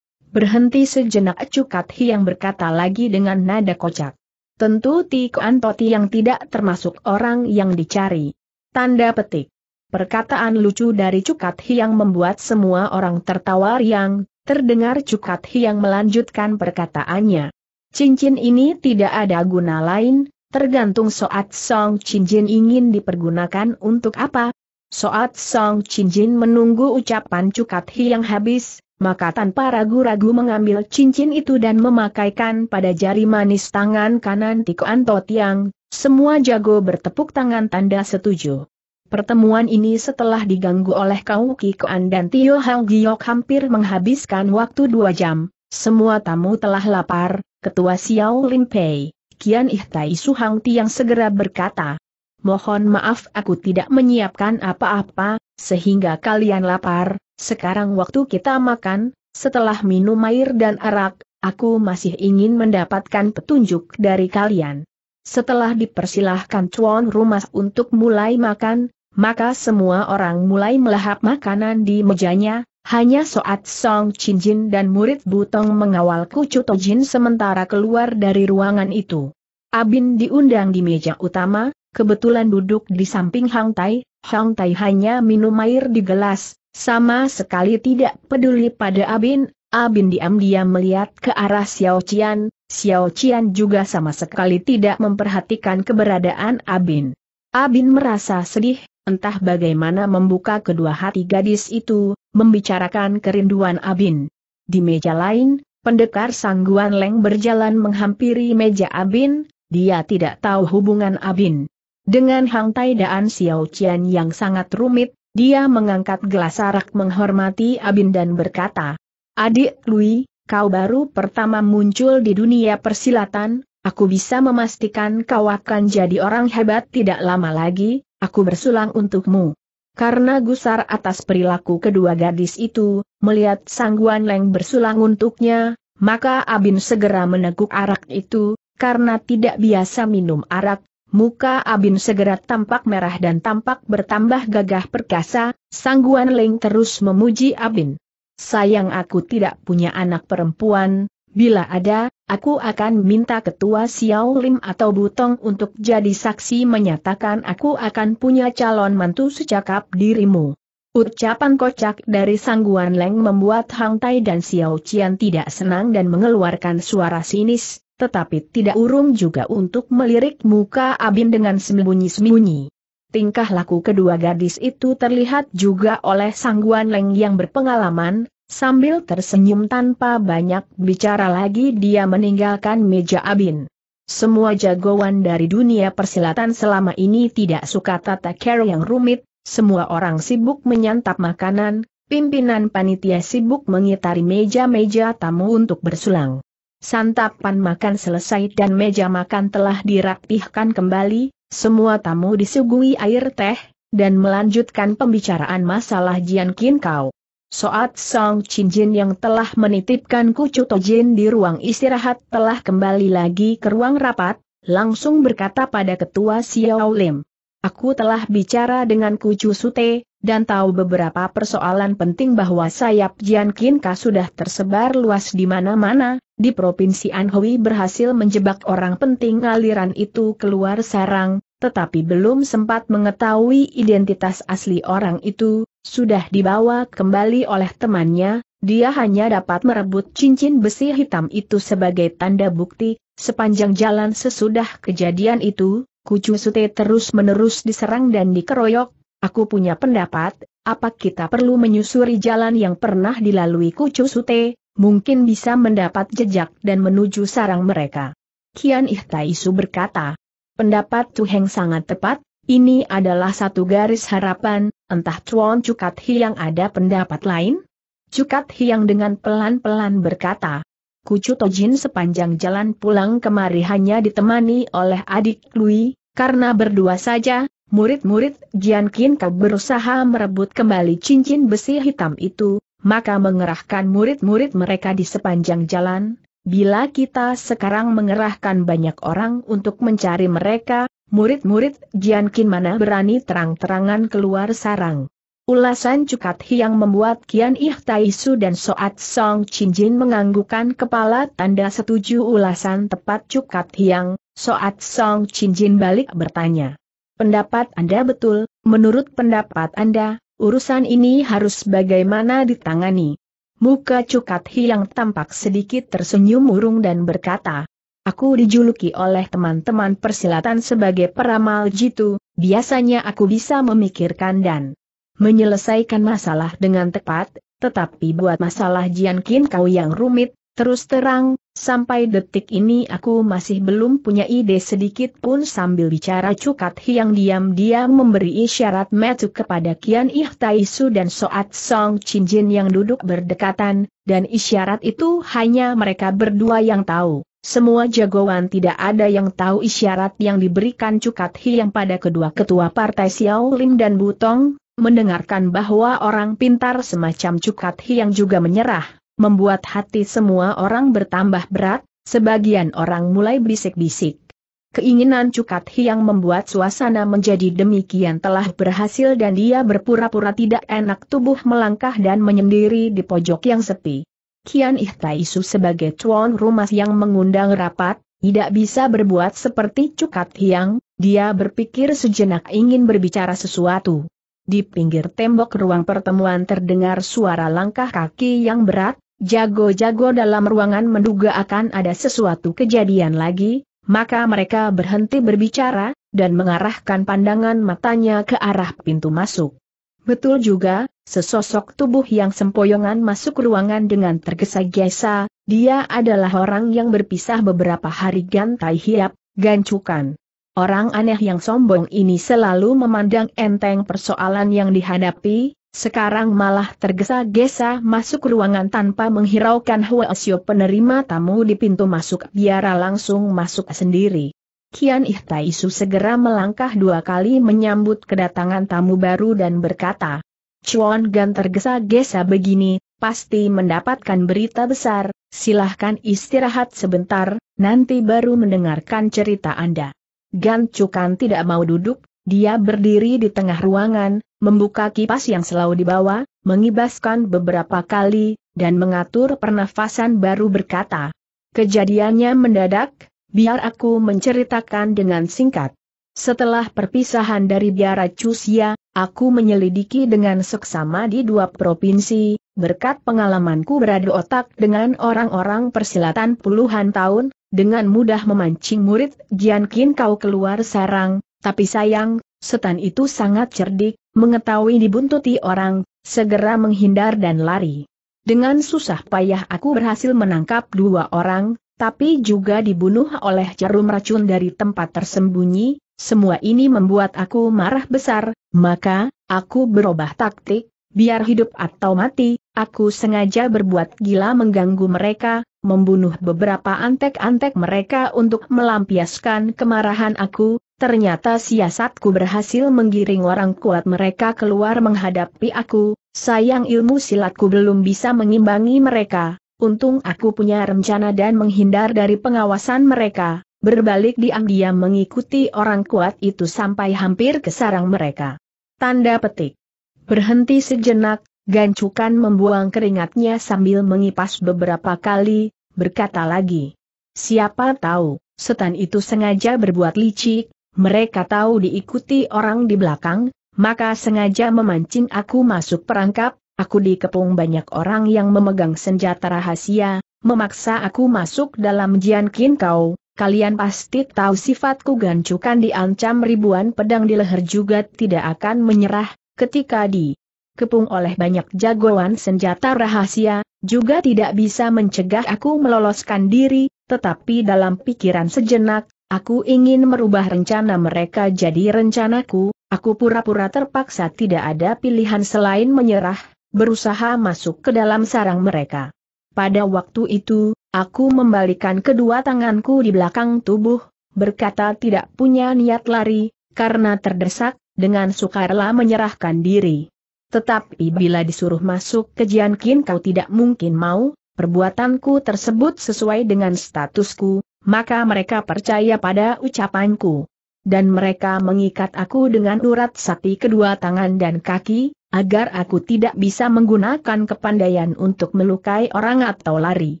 Berhenti sejenak Cukat Hiang berkata lagi dengan nada kocak. Tentu Tiko Toti yang tidak termasuk orang yang dicari. Tanda petik. Perkataan lucu dari Cukat Hiang membuat semua orang tertawa riang, Terdengar Cukat Hiang melanjutkan perkataannya. Cincin ini tidak ada guna lain, tergantung Soat Song Cincin ingin dipergunakan untuk apa. Soat Song Cincin menunggu ucapan Cukat Hiang habis, maka tanpa ragu-ragu mengambil cincin itu dan memakaikan pada jari manis tangan kanan Tiko Anto Tiang, semua jago bertepuk tangan tanda setuju. Pertemuan ini setelah diganggu oleh Kau Kikoan dan Tio Hang Giok hampir menghabiskan waktu dua jam. Semua tamu telah lapar, Ketua Xiao Lin Pei, Kian Ihtai Hang Tiang segera berkata, Mohon maaf aku tidak menyiapkan apa-apa, sehingga kalian lapar, sekarang waktu kita makan, setelah minum air dan arak, aku masih ingin mendapatkan petunjuk dari kalian. Setelah dipersilahkan cuan rumah untuk mulai makan, maka semua orang mulai melahap makanan di mejanya, hanya Soat Song Jin dan murid Butong mengawal Kucu Tojin sementara keluar dari ruangan itu. Abin diundang di meja utama, kebetulan duduk di samping Hang Tai, Hang Tai hanya minum air di gelas, sama sekali tidak peduli pada Abin, Abin diam-diam melihat ke arah Xiao Qian, Xiao Qian juga sama sekali tidak memperhatikan keberadaan Abin. Abin merasa sedih, Entah bagaimana membuka kedua hati gadis itu, membicarakan kerinduan Abin. Di meja lain, pendekar Sangguan Leng berjalan menghampiri meja Abin, dia tidak tahu hubungan Abin. Dengan Hang Tai Daan Xiao Qian yang sangat rumit, dia mengangkat gelas arak menghormati Abin dan berkata, Adik Lui, kau baru pertama muncul di dunia persilatan, aku bisa memastikan kau akan jadi orang hebat tidak lama lagi, aku bersulang untukmu. Karena gusar atas perilaku kedua gadis itu, melihat Sang Guan leng bersulang untuknya, maka Abin segera meneguk arak itu, karena tidak biasa minum arak, muka Abin segera tampak merah dan tampak bertambah gagah perkasa, Sang Guan leng terus memuji Abin. Sayang aku tidak punya anak perempuan, Bila ada, aku akan minta ketua Xiao Lim atau Butong untuk jadi saksi menyatakan aku akan punya calon mantu secakap dirimu. Ucapan kocak dari Sangguan Leng membuat Hang Tai dan Xiao Qian tidak senang dan mengeluarkan suara sinis, tetapi tidak urung juga untuk melirik muka Abin dengan sembunyi-sembunyi. Tingkah laku kedua gadis itu terlihat juga oleh Sangguan Leng yang berpengalaman, Sambil tersenyum tanpa banyak bicara lagi dia meninggalkan meja Abin. Semua jagoan dari dunia persilatan selama ini tidak suka tata cara yang rumit, semua orang sibuk menyantap makanan, pimpinan panitia sibuk mengitari meja-meja tamu untuk bersulang. Santapan makan selesai dan meja makan telah dirapihkan kembali, semua tamu disuguhi air teh, dan melanjutkan pembicaraan masalah Jian Kin Kau. Soat Sang Jin yang telah menitipkan Kucu Tojin di ruang istirahat telah kembali lagi ke ruang rapat, langsung berkata pada ketua Xiao Lim. Aku telah bicara dengan Kucu Sute, dan tahu beberapa persoalan penting bahwa sayap Jian Kinka sudah tersebar luas di mana-mana, di Provinsi Anhui berhasil menjebak orang penting aliran itu keluar sarang, tetapi belum sempat mengetahui identitas asli orang itu, sudah dibawa kembali oleh temannya, dia hanya dapat merebut cincin besi hitam itu sebagai tanda bukti, sepanjang jalan sesudah kejadian itu, Kucu Sute terus-menerus diserang dan dikeroyok, aku punya pendapat, apa kita perlu menyusuri jalan yang pernah dilalui Kucu Sute, mungkin bisa mendapat jejak dan menuju sarang mereka. Kian Ihtaisu berkata, pendapat Tuheng sangat tepat, ini adalah satu garis harapan, Entah Chuan Cukat Hiang ada pendapat lain? Cukat Hiang dengan pelan-pelan berkata, Kucu Tojin sepanjang jalan pulang kemari hanya ditemani oleh adik Lui, karena berdua saja, murid-murid Jian Kin Kau berusaha merebut kembali cincin besi hitam itu, maka mengerahkan murid-murid mereka di sepanjang jalan, Bila kita sekarang mengerahkan banyak orang untuk mencari mereka, Murid-murid Jian Qin mana berani terang-terangan keluar sarang. Ulasan Cukat Hiang membuat Kian Ih Taisu dan Soat Song Chin Jin menganggukkan kepala tanda setuju ulasan tepat Cukat Hiang, Soat Song Chin Jin balik bertanya. Pendapat Anda betul, menurut pendapat Anda, urusan ini harus bagaimana ditangani? Muka Cukat Hiang tampak sedikit tersenyum murung dan berkata, Aku dijuluki oleh teman-teman persilatan sebagai peramal jitu, biasanya aku bisa memikirkan dan menyelesaikan masalah dengan tepat, tetapi buat masalah Jian Qin kau yang rumit, terus terang, sampai detik ini aku masih belum punya ide sedikit pun sambil bicara Cukat Hiang diam-diam memberi isyarat metu kepada Kian Ihtaisu dan Soat Song Chin Jin yang duduk berdekatan, dan isyarat itu hanya mereka berdua yang tahu. Semua jagoan tidak ada yang tahu isyarat yang diberikan Cukat Hiang pada kedua ketua partai Xiao Lim dan Butong, mendengarkan bahwa orang pintar semacam Cukat Hiang juga menyerah, membuat hati semua orang bertambah berat, sebagian orang mulai bisik-bisik. Keinginan Cukat Hiang membuat suasana menjadi demikian telah berhasil dan dia berpura-pura tidak enak tubuh melangkah dan menyendiri di pojok yang sepi. Kian Ihtaisu sebagai tuan rumah yang mengundang rapat, tidak bisa berbuat seperti Cukat Hiang, dia berpikir sejenak ingin berbicara sesuatu. Di pinggir tembok ruang pertemuan terdengar suara langkah kaki yang berat, jago-jago dalam ruangan menduga akan ada sesuatu kejadian lagi, maka mereka berhenti berbicara, dan mengarahkan pandangan matanya ke arah pintu masuk. Betul juga, Sesosok tubuh yang sempoyongan masuk ruangan dengan tergesa-gesa, dia adalah orang yang berpisah beberapa hari gantai hiap, gancukan. Orang aneh yang sombong ini selalu memandang enteng persoalan yang dihadapi, sekarang malah tergesa-gesa masuk ruangan tanpa menghiraukan Huasio penerima tamu di pintu masuk biara langsung masuk sendiri. Kian Ihtaisu segera melangkah dua kali menyambut kedatangan tamu baru dan berkata, Chuan Gan tergesa-gesa begini, pasti mendapatkan berita besar, silahkan istirahat sebentar, nanti baru mendengarkan cerita Anda. Gan Cukan tidak mau duduk, dia berdiri di tengah ruangan, membuka kipas yang selalu dibawa, mengibaskan beberapa kali, dan mengatur pernafasan baru berkata. Kejadiannya mendadak, biar aku menceritakan dengan singkat. Setelah perpisahan dari biara Cusia, Aku menyelidiki dengan seksama di dua provinsi, berkat pengalamanku beradu otak dengan orang-orang persilatan puluhan tahun, dengan mudah memancing murid Jiankin kau keluar sarang, tapi sayang, setan itu sangat cerdik, mengetahui dibuntuti orang, segera menghindar dan lari. Dengan susah payah aku berhasil menangkap dua orang, tapi juga dibunuh oleh jarum racun dari tempat tersembunyi, semua ini membuat aku marah besar, maka, aku berubah taktik, biar hidup atau mati, aku sengaja berbuat gila mengganggu mereka, membunuh beberapa antek-antek mereka untuk melampiaskan kemarahan aku, ternyata siasatku berhasil menggiring orang kuat mereka keluar menghadapi aku, sayang ilmu silatku belum bisa mengimbangi mereka, untung aku punya rencana dan menghindar dari pengawasan mereka berbalik diam-diam mengikuti orang kuat itu sampai hampir ke sarang mereka. Tanda petik. Berhenti sejenak, Gancukan membuang keringatnya sambil mengipas beberapa kali, berkata lagi. Siapa tahu, setan itu sengaja berbuat licik, mereka tahu diikuti orang di belakang, maka sengaja memancing aku masuk perangkap, aku dikepung banyak orang yang memegang senjata rahasia, memaksa aku masuk dalam jian Jianqin kau, Kalian pasti tahu sifatku gancukan diancam ribuan pedang di leher juga tidak akan menyerah, ketika dikepung oleh banyak jagoan senjata rahasia, juga tidak bisa mencegah aku meloloskan diri, tetapi dalam pikiran sejenak, aku ingin merubah rencana mereka jadi rencanaku, aku pura-pura terpaksa tidak ada pilihan selain menyerah, berusaha masuk ke dalam sarang mereka. Pada waktu itu, Aku membalikan kedua tanganku di belakang tubuh, berkata tidak punya niat lari, karena terdesak, dengan sukarlah menyerahkan diri. Tetapi bila disuruh masuk ke Jiankin kau tidak mungkin mau, perbuatanku tersebut sesuai dengan statusku, maka mereka percaya pada ucapanku. Dan mereka mengikat aku dengan urat sapi kedua tangan dan kaki, agar aku tidak bisa menggunakan kepandaian untuk melukai orang atau lari.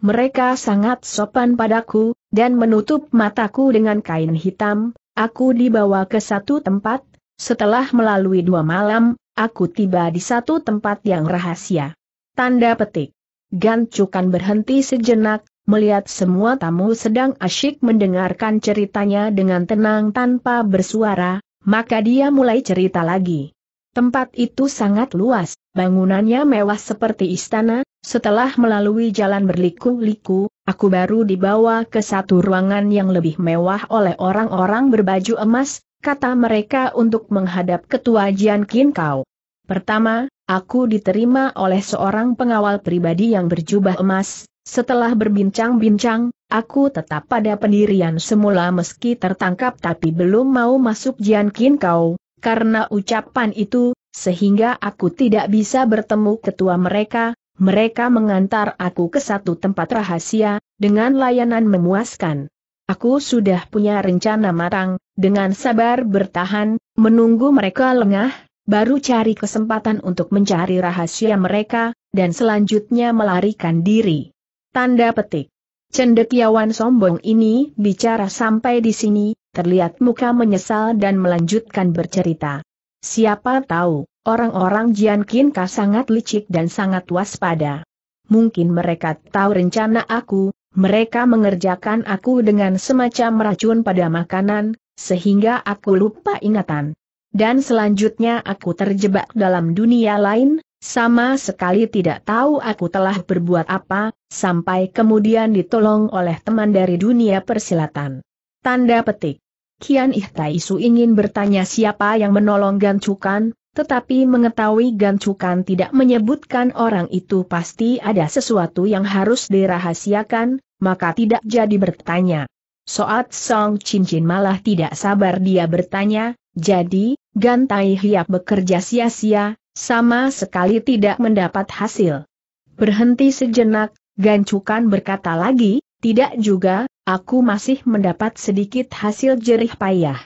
Mereka sangat sopan padaku, dan menutup mataku dengan kain hitam, aku dibawa ke satu tempat, setelah melalui dua malam, aku tiba di satu tempat yang rahasia. Tanda petik. Gancukan berhenti sejenak, melihat semua tamu sedang asyik mendengarkan ceritanya dengan tenang tanpa bersuara, maka dia mulai cerita lagi. Tempat itu sangat luas, bangunannya mewah seperti istana, setelah melalui jalan berliku-liku, aku baru dibawa ke satu ruangan yang lebih mewah oleh orang-orang berbaju emas, kata mereka untuk menghadap ketua Jian Kin Kau. Pertama, aku diterima oleh seorang pengawal pribadi yang berjubah emas, setelah berbincang-bincang, aku tetap pada pendirian semula meski tertangkap tapi belum mau masuk Jian Kin Kau, karena ucapan itu, sehingga aku tidak bisa bertemu ketua mereka, mereka mengantar aku ke satu tempat rahasia, dengan layanan memuaskan. Aku sudah punya rencana matang, dengan sabar bertahan, menunggu mereka lengah, baru cari kesempatan untuk mencari rahasia mereka, dan selanjutnya melarikan diri. Tanda petik. Cendekiawan sombong ini bicara sampai di sini, terlihat muka menyesal dan melanjutkan bercerita. Siapa tahu, Orang-orang Jiankin Ka sangat licik dan sangat waspada. Mungkin mereka tahu rencana aku, mereka mengerjakan aku dengan semacam racun pada makanan, sehingga aku lupa ingatan. Dan selanjutnya aku terjebak dalam dunia lain, sama sekali tidak tahu aku telah berbuat apa, sampai kemudian ditolong oleh teman dari dunia persilatan. Tanda petik. Kian Ihtaisu ingin bertanya siapa yang menolong Gancukan, tetapi mengetahui Gancukan tidak menyebutkan orang itu pasti ada sesuatu yang harus dirahasiakan, maka tidak jadi bertanya. Soat Song Cincin malah tidak sabar dia bertanya, jadi, Gantai Hiap bekerja sia-sia, sama sekali tidak mendapat hasil. Berhenti sejenak, Gancukan berkata lagi, tidak juga, aku masih mendapat sedikit hasil jerih payah.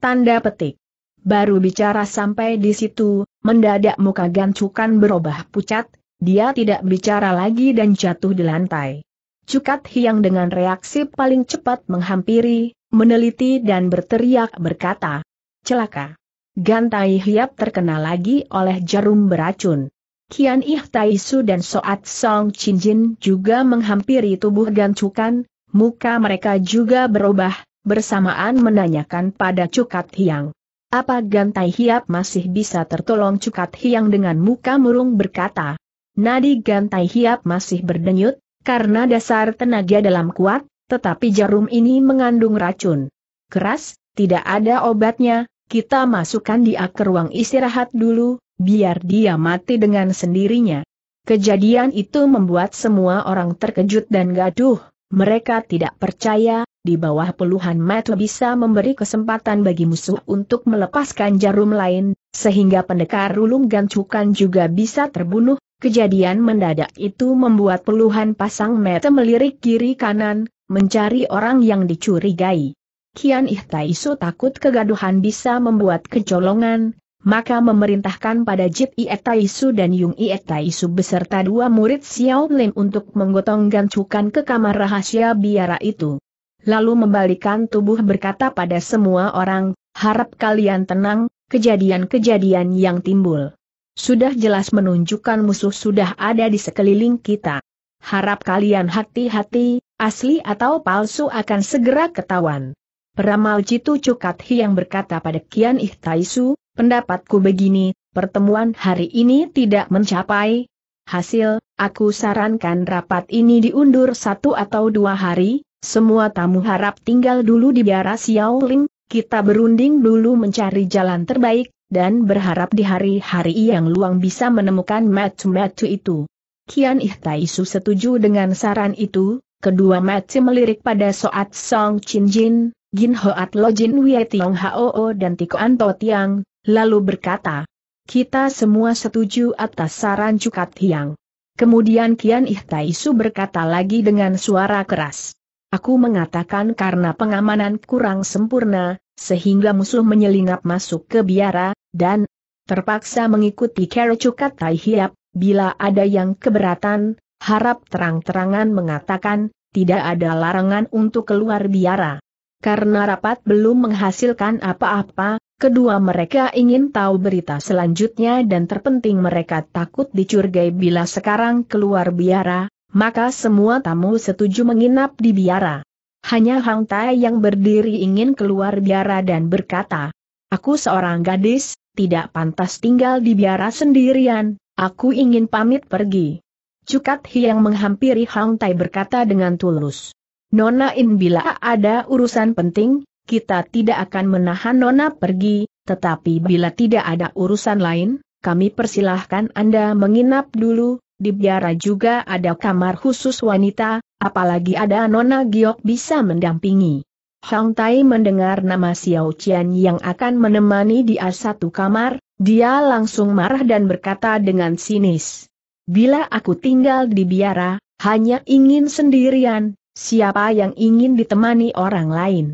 Tanda petik. Baru bicara sampai di situ, mendadak muka Gancukan berubah pucat, dia tidak bicara lagi dan jatuh di lantai. Cukat Hiang dengan reaksi paling cepat menghampiri, meneliti dan berteriak berkata, celaka. Gantai Hiap terkena lagi oleh jarum beracun. Kian Ih Tai dan Soat Song Chin juga menghampiri tubuh Gancukan, muka mereka juga berubah, bersamaan menanyakan pada Cukat Hiang. Apa Gantai Hiap masih bisa tertolong Cukat Hiang dengan muka murung berkata. Nadi Gantai Hiap masih berdenyut, karena dasar tenaga dalam kuat, tetapi jarum ini mengandung racun. Keras, tidak ada obatnya, kita masukkan di ke ruang istirahat dulu, biar dia mati dengan sendirinya. Kejadian itu membuat semua orang terkejut dan gaduh, mereka tidak percaya, di bawah puluhan meter bisa memberi kesempatan bagi musuh untuk melepaskan jarum lain, sehingga pendekar Rulung Gancukan juga bisa terbunuh. Kejadian mendadak itu membuat puluhan pasang meter melirik kiri kanan, mencari orang yang dicurigai. Kian Ihtaisu takut kegaduhan bisa membuat kecolongan, maka memerintahkan pada Jit Ihtaisu dan Yung Ihtaisu beserta dua murid Xiao Lim untuk menggotong gancukan ke kamar rahasia biara itu lalu membalikan tubuh berkata pada semua orang, harap kalian tenang, kejadian-kejadian yang timbul. Sudah jelas menunjukkan musuh sudah ada di sekeliling kita. Harap kalian hati-hati, asli atau palsu akan segera ketahuan. Peramal Jitu Cukathi yang berkata pada Kian Ihtaisu, pendapatku begini, pertemuan hari ini tidak mencapai hasil, aku sarankan rapat ini diundur satu atau dua hari, semua tamu harap tinggal dulu di biara Xiao Ling. kita berunding dulu mencari jalan terbaik, dan berharap di hari-hari yang luang bisa menemukan metu-metu itu. Kian Ih setuju dengan saran itu, kedua metu melirik pada Soat Song Chin Jin, Ho Hoat Lo Jin Wei Tiong Hoo dan Tiko Anto Tiang, lalu berkata, kita semua setuju atas saran Cukat Tiang. Kemudian Kian Ih berkata lagi dengan suara keras. Aku mengatakan karena pengamanan kurang sempurna, sehingga musuh menyelinap masuk ke biara, dan terpaksa mengikuti Kerocukat Tai Hiap, bila ada yang keberatan, harap terang-terangan mengatakan, tidak ada larangan untuk keluar biara. Karena rapat belum menghasilkan apa-apa, kedua mereka ingin tahu berita selanjutnya dan terpenting mereka takut dicurigai bila sekarang keluar biara, maka semua tamu setuju menginap di biara. Hanya Hang Tai yang berdiri ingin keluar biara dan berkata, Aku seorang gadis, tidak pantas tinggal di biara sendirian, aku ingin pamit pergi. Cukat Hi yang menghampiri Hang Tai berkata dengan tulus. Nona In bila ada urusan penting, kita tidak akan menahan Nona pergi, tetapi bila tidak ada urusan lain, kami persilahkan Anda menginap dulu, di biara juga ada kamar khusus wanita, apalagi ada Nona Giok bisa mendampingi. Hang Tai mendengar nama Xiao Qian yang akan menemani dia satu kamar, dia langsung marah dan berkata dengan sinis. Bila aku tinggal di biara, hanya ingin sendirian, siapa yang ingin ditemani orang lain?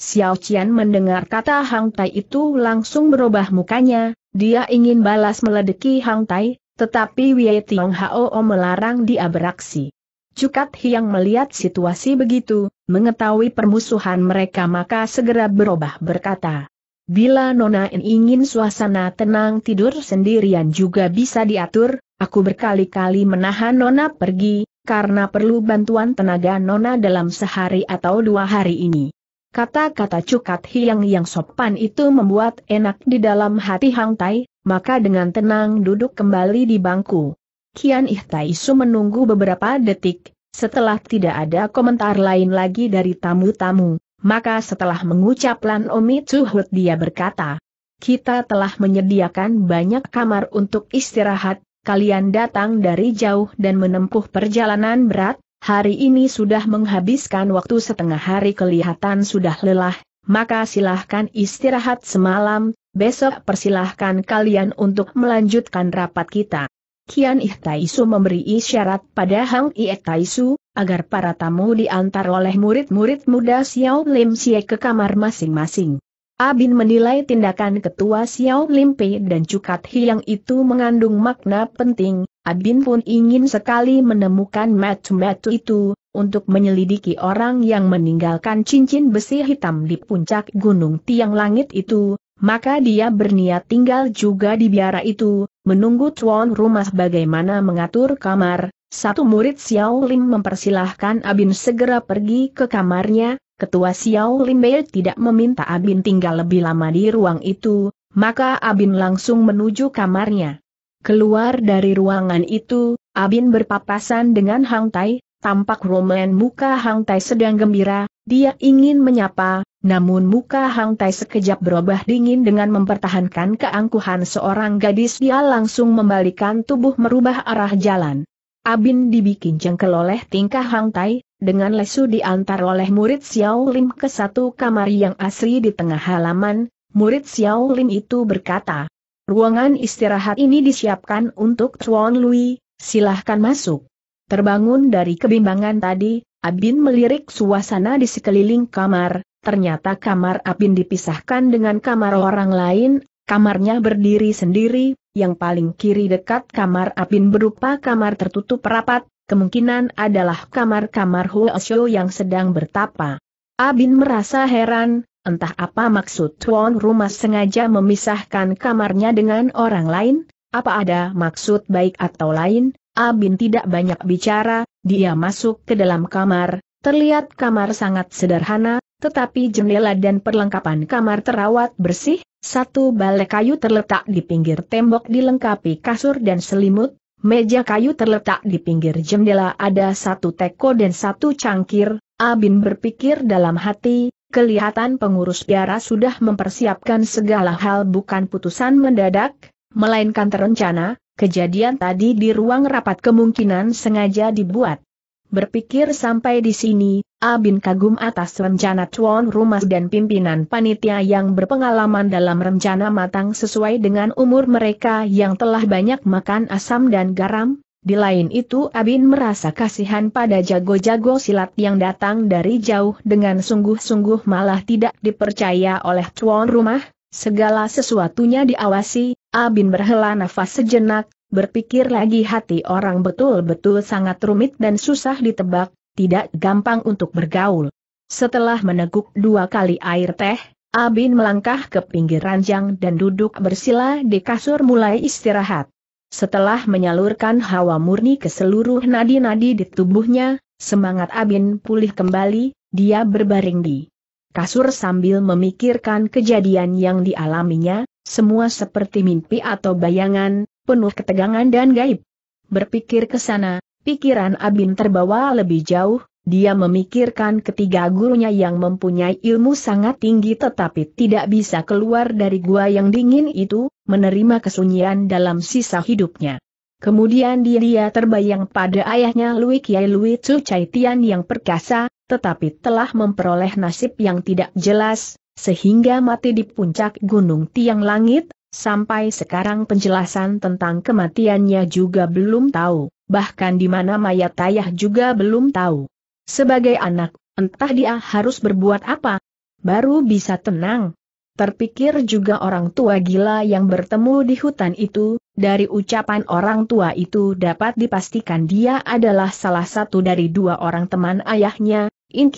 Xiao Qian mendengar kata Hang Tai itu langsung berubah mukanya, dia ingin balas meledeki Hang Tai, tetapi Wei Tiong Hao melarang dia beraksi. Cukat Hiang melihat situasi begitu, mengetahui permusuhan mereka maka segera berubah berkata. Bila Nona In ingin suasana tenang tidur sendirian juga bisa diatur, aku berkali-kali menahan Nona pergi, karena perlu bantuan tenaga Nona dalam sehari atau dua hari ini. Kata-kata Cukat Hiang yang sopan itu membuat enak di dalam hati Hang Tai, maka dengan tenang duduk kembali di bangku. Kian Ihtaisu menunggu beberapa detik, setelah tidak ada komentar lain lagi dari tamu-tamu, maka setelah mengucap Lan Omi Tsuhut dia berkata, kita telah menyediakan banyak kamar untuk istirahat, kalian datang dari jauh dan menempuh perjalanan berat, hari ini sudah menghabiskan waktu setengah hari kelihatan sudah lelah, maka silahkan istirahat semalam, besok persilahkan kalian untuk melanjutkan rapat kita. Kian Ihtaisu memberi isyarat pada Hang Ihtaisu agar para tamu diantar oleh murid-murid muda Xiao Lim Xie ke kamar masing-masing. Abin menilai tindakan ketua Xiao Lim Pei dan Cukat Hiang itu mengandung makna penting, Abin pun ingin sekali menemukan metu-metu itu, untuk menyelidiki orang yang meninggalkan cincin besi hitam di puncak Gunung Tiang Langit itu, maka dia berniat tinggal juga di biara itu, menunggu tuan rumah bagaimana mengatur kamar. Satu murid Xiao Lim mempersilahkan Abin segera pergi ke kamarnya, ketua Xiao Lim Bei tidak meminta Abin tinggal lebih lama di ruang itu, maka Abin langsung menuju kamarnya. Keluar dari ruangan itu, Abin berpapasan dengan Hang Tai, tampak roman muka Hang Tai sedang gembira, dia ingin menyapa, namun muka Hang Tai sekejap berubah dingin dengan mempertahankan keangkuhan seorang gadis dia langsung membalikan tubuh merubah arah jalan. Abin dibikin jengkel oleh tingkah Hang Tai, dengan lesu diantar oleh murid Xiao Lim ke satu kamar yang asri di tengah halaman, murid Xiao Lim itu berkata, Ruangan istirahat ini disiapkan untuk Chuan Lui, silahkan masuk. Terbangun dari kebimbangan tadi, Abin melirik suasana di sekeliling kamar, ternyata kamar Apin dipisahkan dengan kamar orang lain, kamarnya berdiri sendiri, yang paling kiri dekat kamar Apin berupa kamar tertutup rapat, kemungkinan adalah kamar-kamar Huo yang sedang bertapa. Abin merasa heran, entah apa maksud tuan rumah sengaja memisahkan kamarnya dengan orang lain, apa ada maksud baik atau lain, Abin tidak banyak bicara, dia masuk ke dalam kamar, terlihat kamar sangat sederhana, tetapi jendela dan perlengkapan kamar terawat bersih, satu balai kayu terletak di pinggir tembok dilengkapi kasur dan selimut, meja kayu terletak di pinggir jendela ada satu teko dan satu cangkir, Abin berpikir dalam hati, kelihatan pengurus biara sudah mempersiapkan segala hal bukan putusan mendadak, melainkan terencana, kejadian tadi di ruang rapat kemungkinan sengaja dibuat. Berpikir sampai di sini, Abin kagum atas rencana tuan rumah dan pimpinan panitia yang berpengalaman dalam rencana matang sesuai dengan umur mereka yang telah banyak makan asam dan garam. Di lain itu Abin merasa kasihan pada jago-jago silat yang datang dari jauh dengan sungguh-sungguh malah tidak dipercaya oleh tuan rumah, segala sesuatunya diawasi, Abin berhela nafas sejenak, berpikir lagi hati orang betul-betul sangat rumit dan susah ditebak, tidak gampang untuk bergaul. Setelah meneguk dua kali air teh, Abin melangkah ke pinggir ranjang dan duduk bersila di kasur mulai istirahat. Setelah menyalurkan hawa murni ke seluruh nadi-nadi di tubuhnya, semangat Abin pulih kembali, dia berbaring di kasur sambil memikirkan kejadian yang dialaminya, semua seperti mimpi atau bayangan, penuh ketegangan dan gaib. Berpikir ke sana, pikiran Abin terbawa lebih jauh, dia memikirkan ketiga gurunya yang mempunyai ilmu sangat tinggi tetapi tidak bisa keluar dari gua yang dingin itu, menerima kesunyian dalam sisa hidupnya. Kemudian dia, dia terbayang pada ayahnya Lui Kiai Lui Tzu Chai Tian yang perkasa, tetapi telah memperoleh nasib yang tidak jelas, sehingga mati di puncak Gunung Tiang Langit, Sampai sekarang penjelasan tentang kematiannya juga belum tahu, bahkan di mana mayat ayah juga belum tahu. Sebagai anak, entah dia harus berbuat apa, baru bisa tenang. Terpikir juga orang tua gila yang bertemu di hutan itu, dari ucapan orang tua itu dapat dipastikan dia adalah salah satu dari dua orang teman ayahnya, Min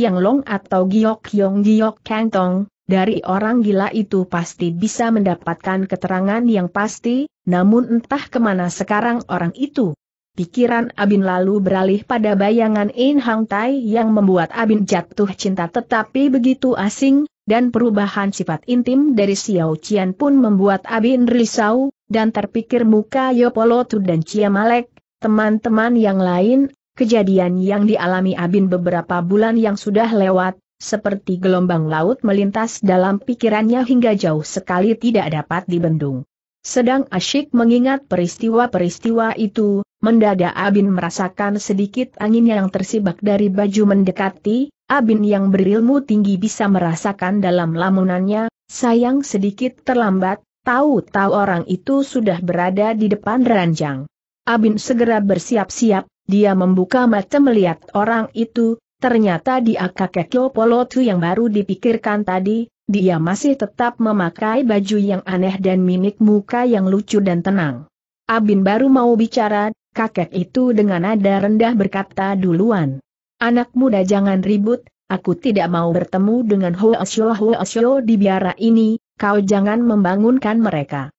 Yang Long atau Giok Yong Giok Tong. Dari orang gila itu pasti bisa mendapatkan keterangan yang pasti, namun entah kemana sekarang orang itu. Pikiran Abin lalu beralih pada bayangan In Hang Tai yang membuat Abin jatuh cinta tetapi begitu asing, dan perubahan sifat intim dari Xiao Qian pun membuat Abin risau, dan terpikir muka Yopolotu dan Chia Malek, teman-teman yang lain, kejadian yang dialami Abin beberapa bulan yang sudah lewat, seperti gelombang laut melintas dalam pikirannya hingga jauh sekali tidak dapat dibendung. Sedang asyik mengingat peristiwa-peristiwa itu, mendadak Abin merasakan sedikit angin yang tersibak dari baju mendekati, Abin yang berilmu tinggi bisa merasakan dalam lamunannya, sayang sedikit terlambat, tahu-tahu orang itu sudah berada di depan ranjang. Abin segera bersiap-siap, dia membuka mata melihat orang itu, Ternyata dia kakek polotu yang baru dipikirkan tadi, dia masih tetap memakai baju yang aneh dan mimik muka yang lucu dan tenang. Abin baru mau bicara, kakek itu dengan nada rendah berkata duluan. Anak muda jangan ribut, aku tidak mau bertemu dengan Hoasyo Hoasyo di biara ini, kau jangan membangunkan mereka.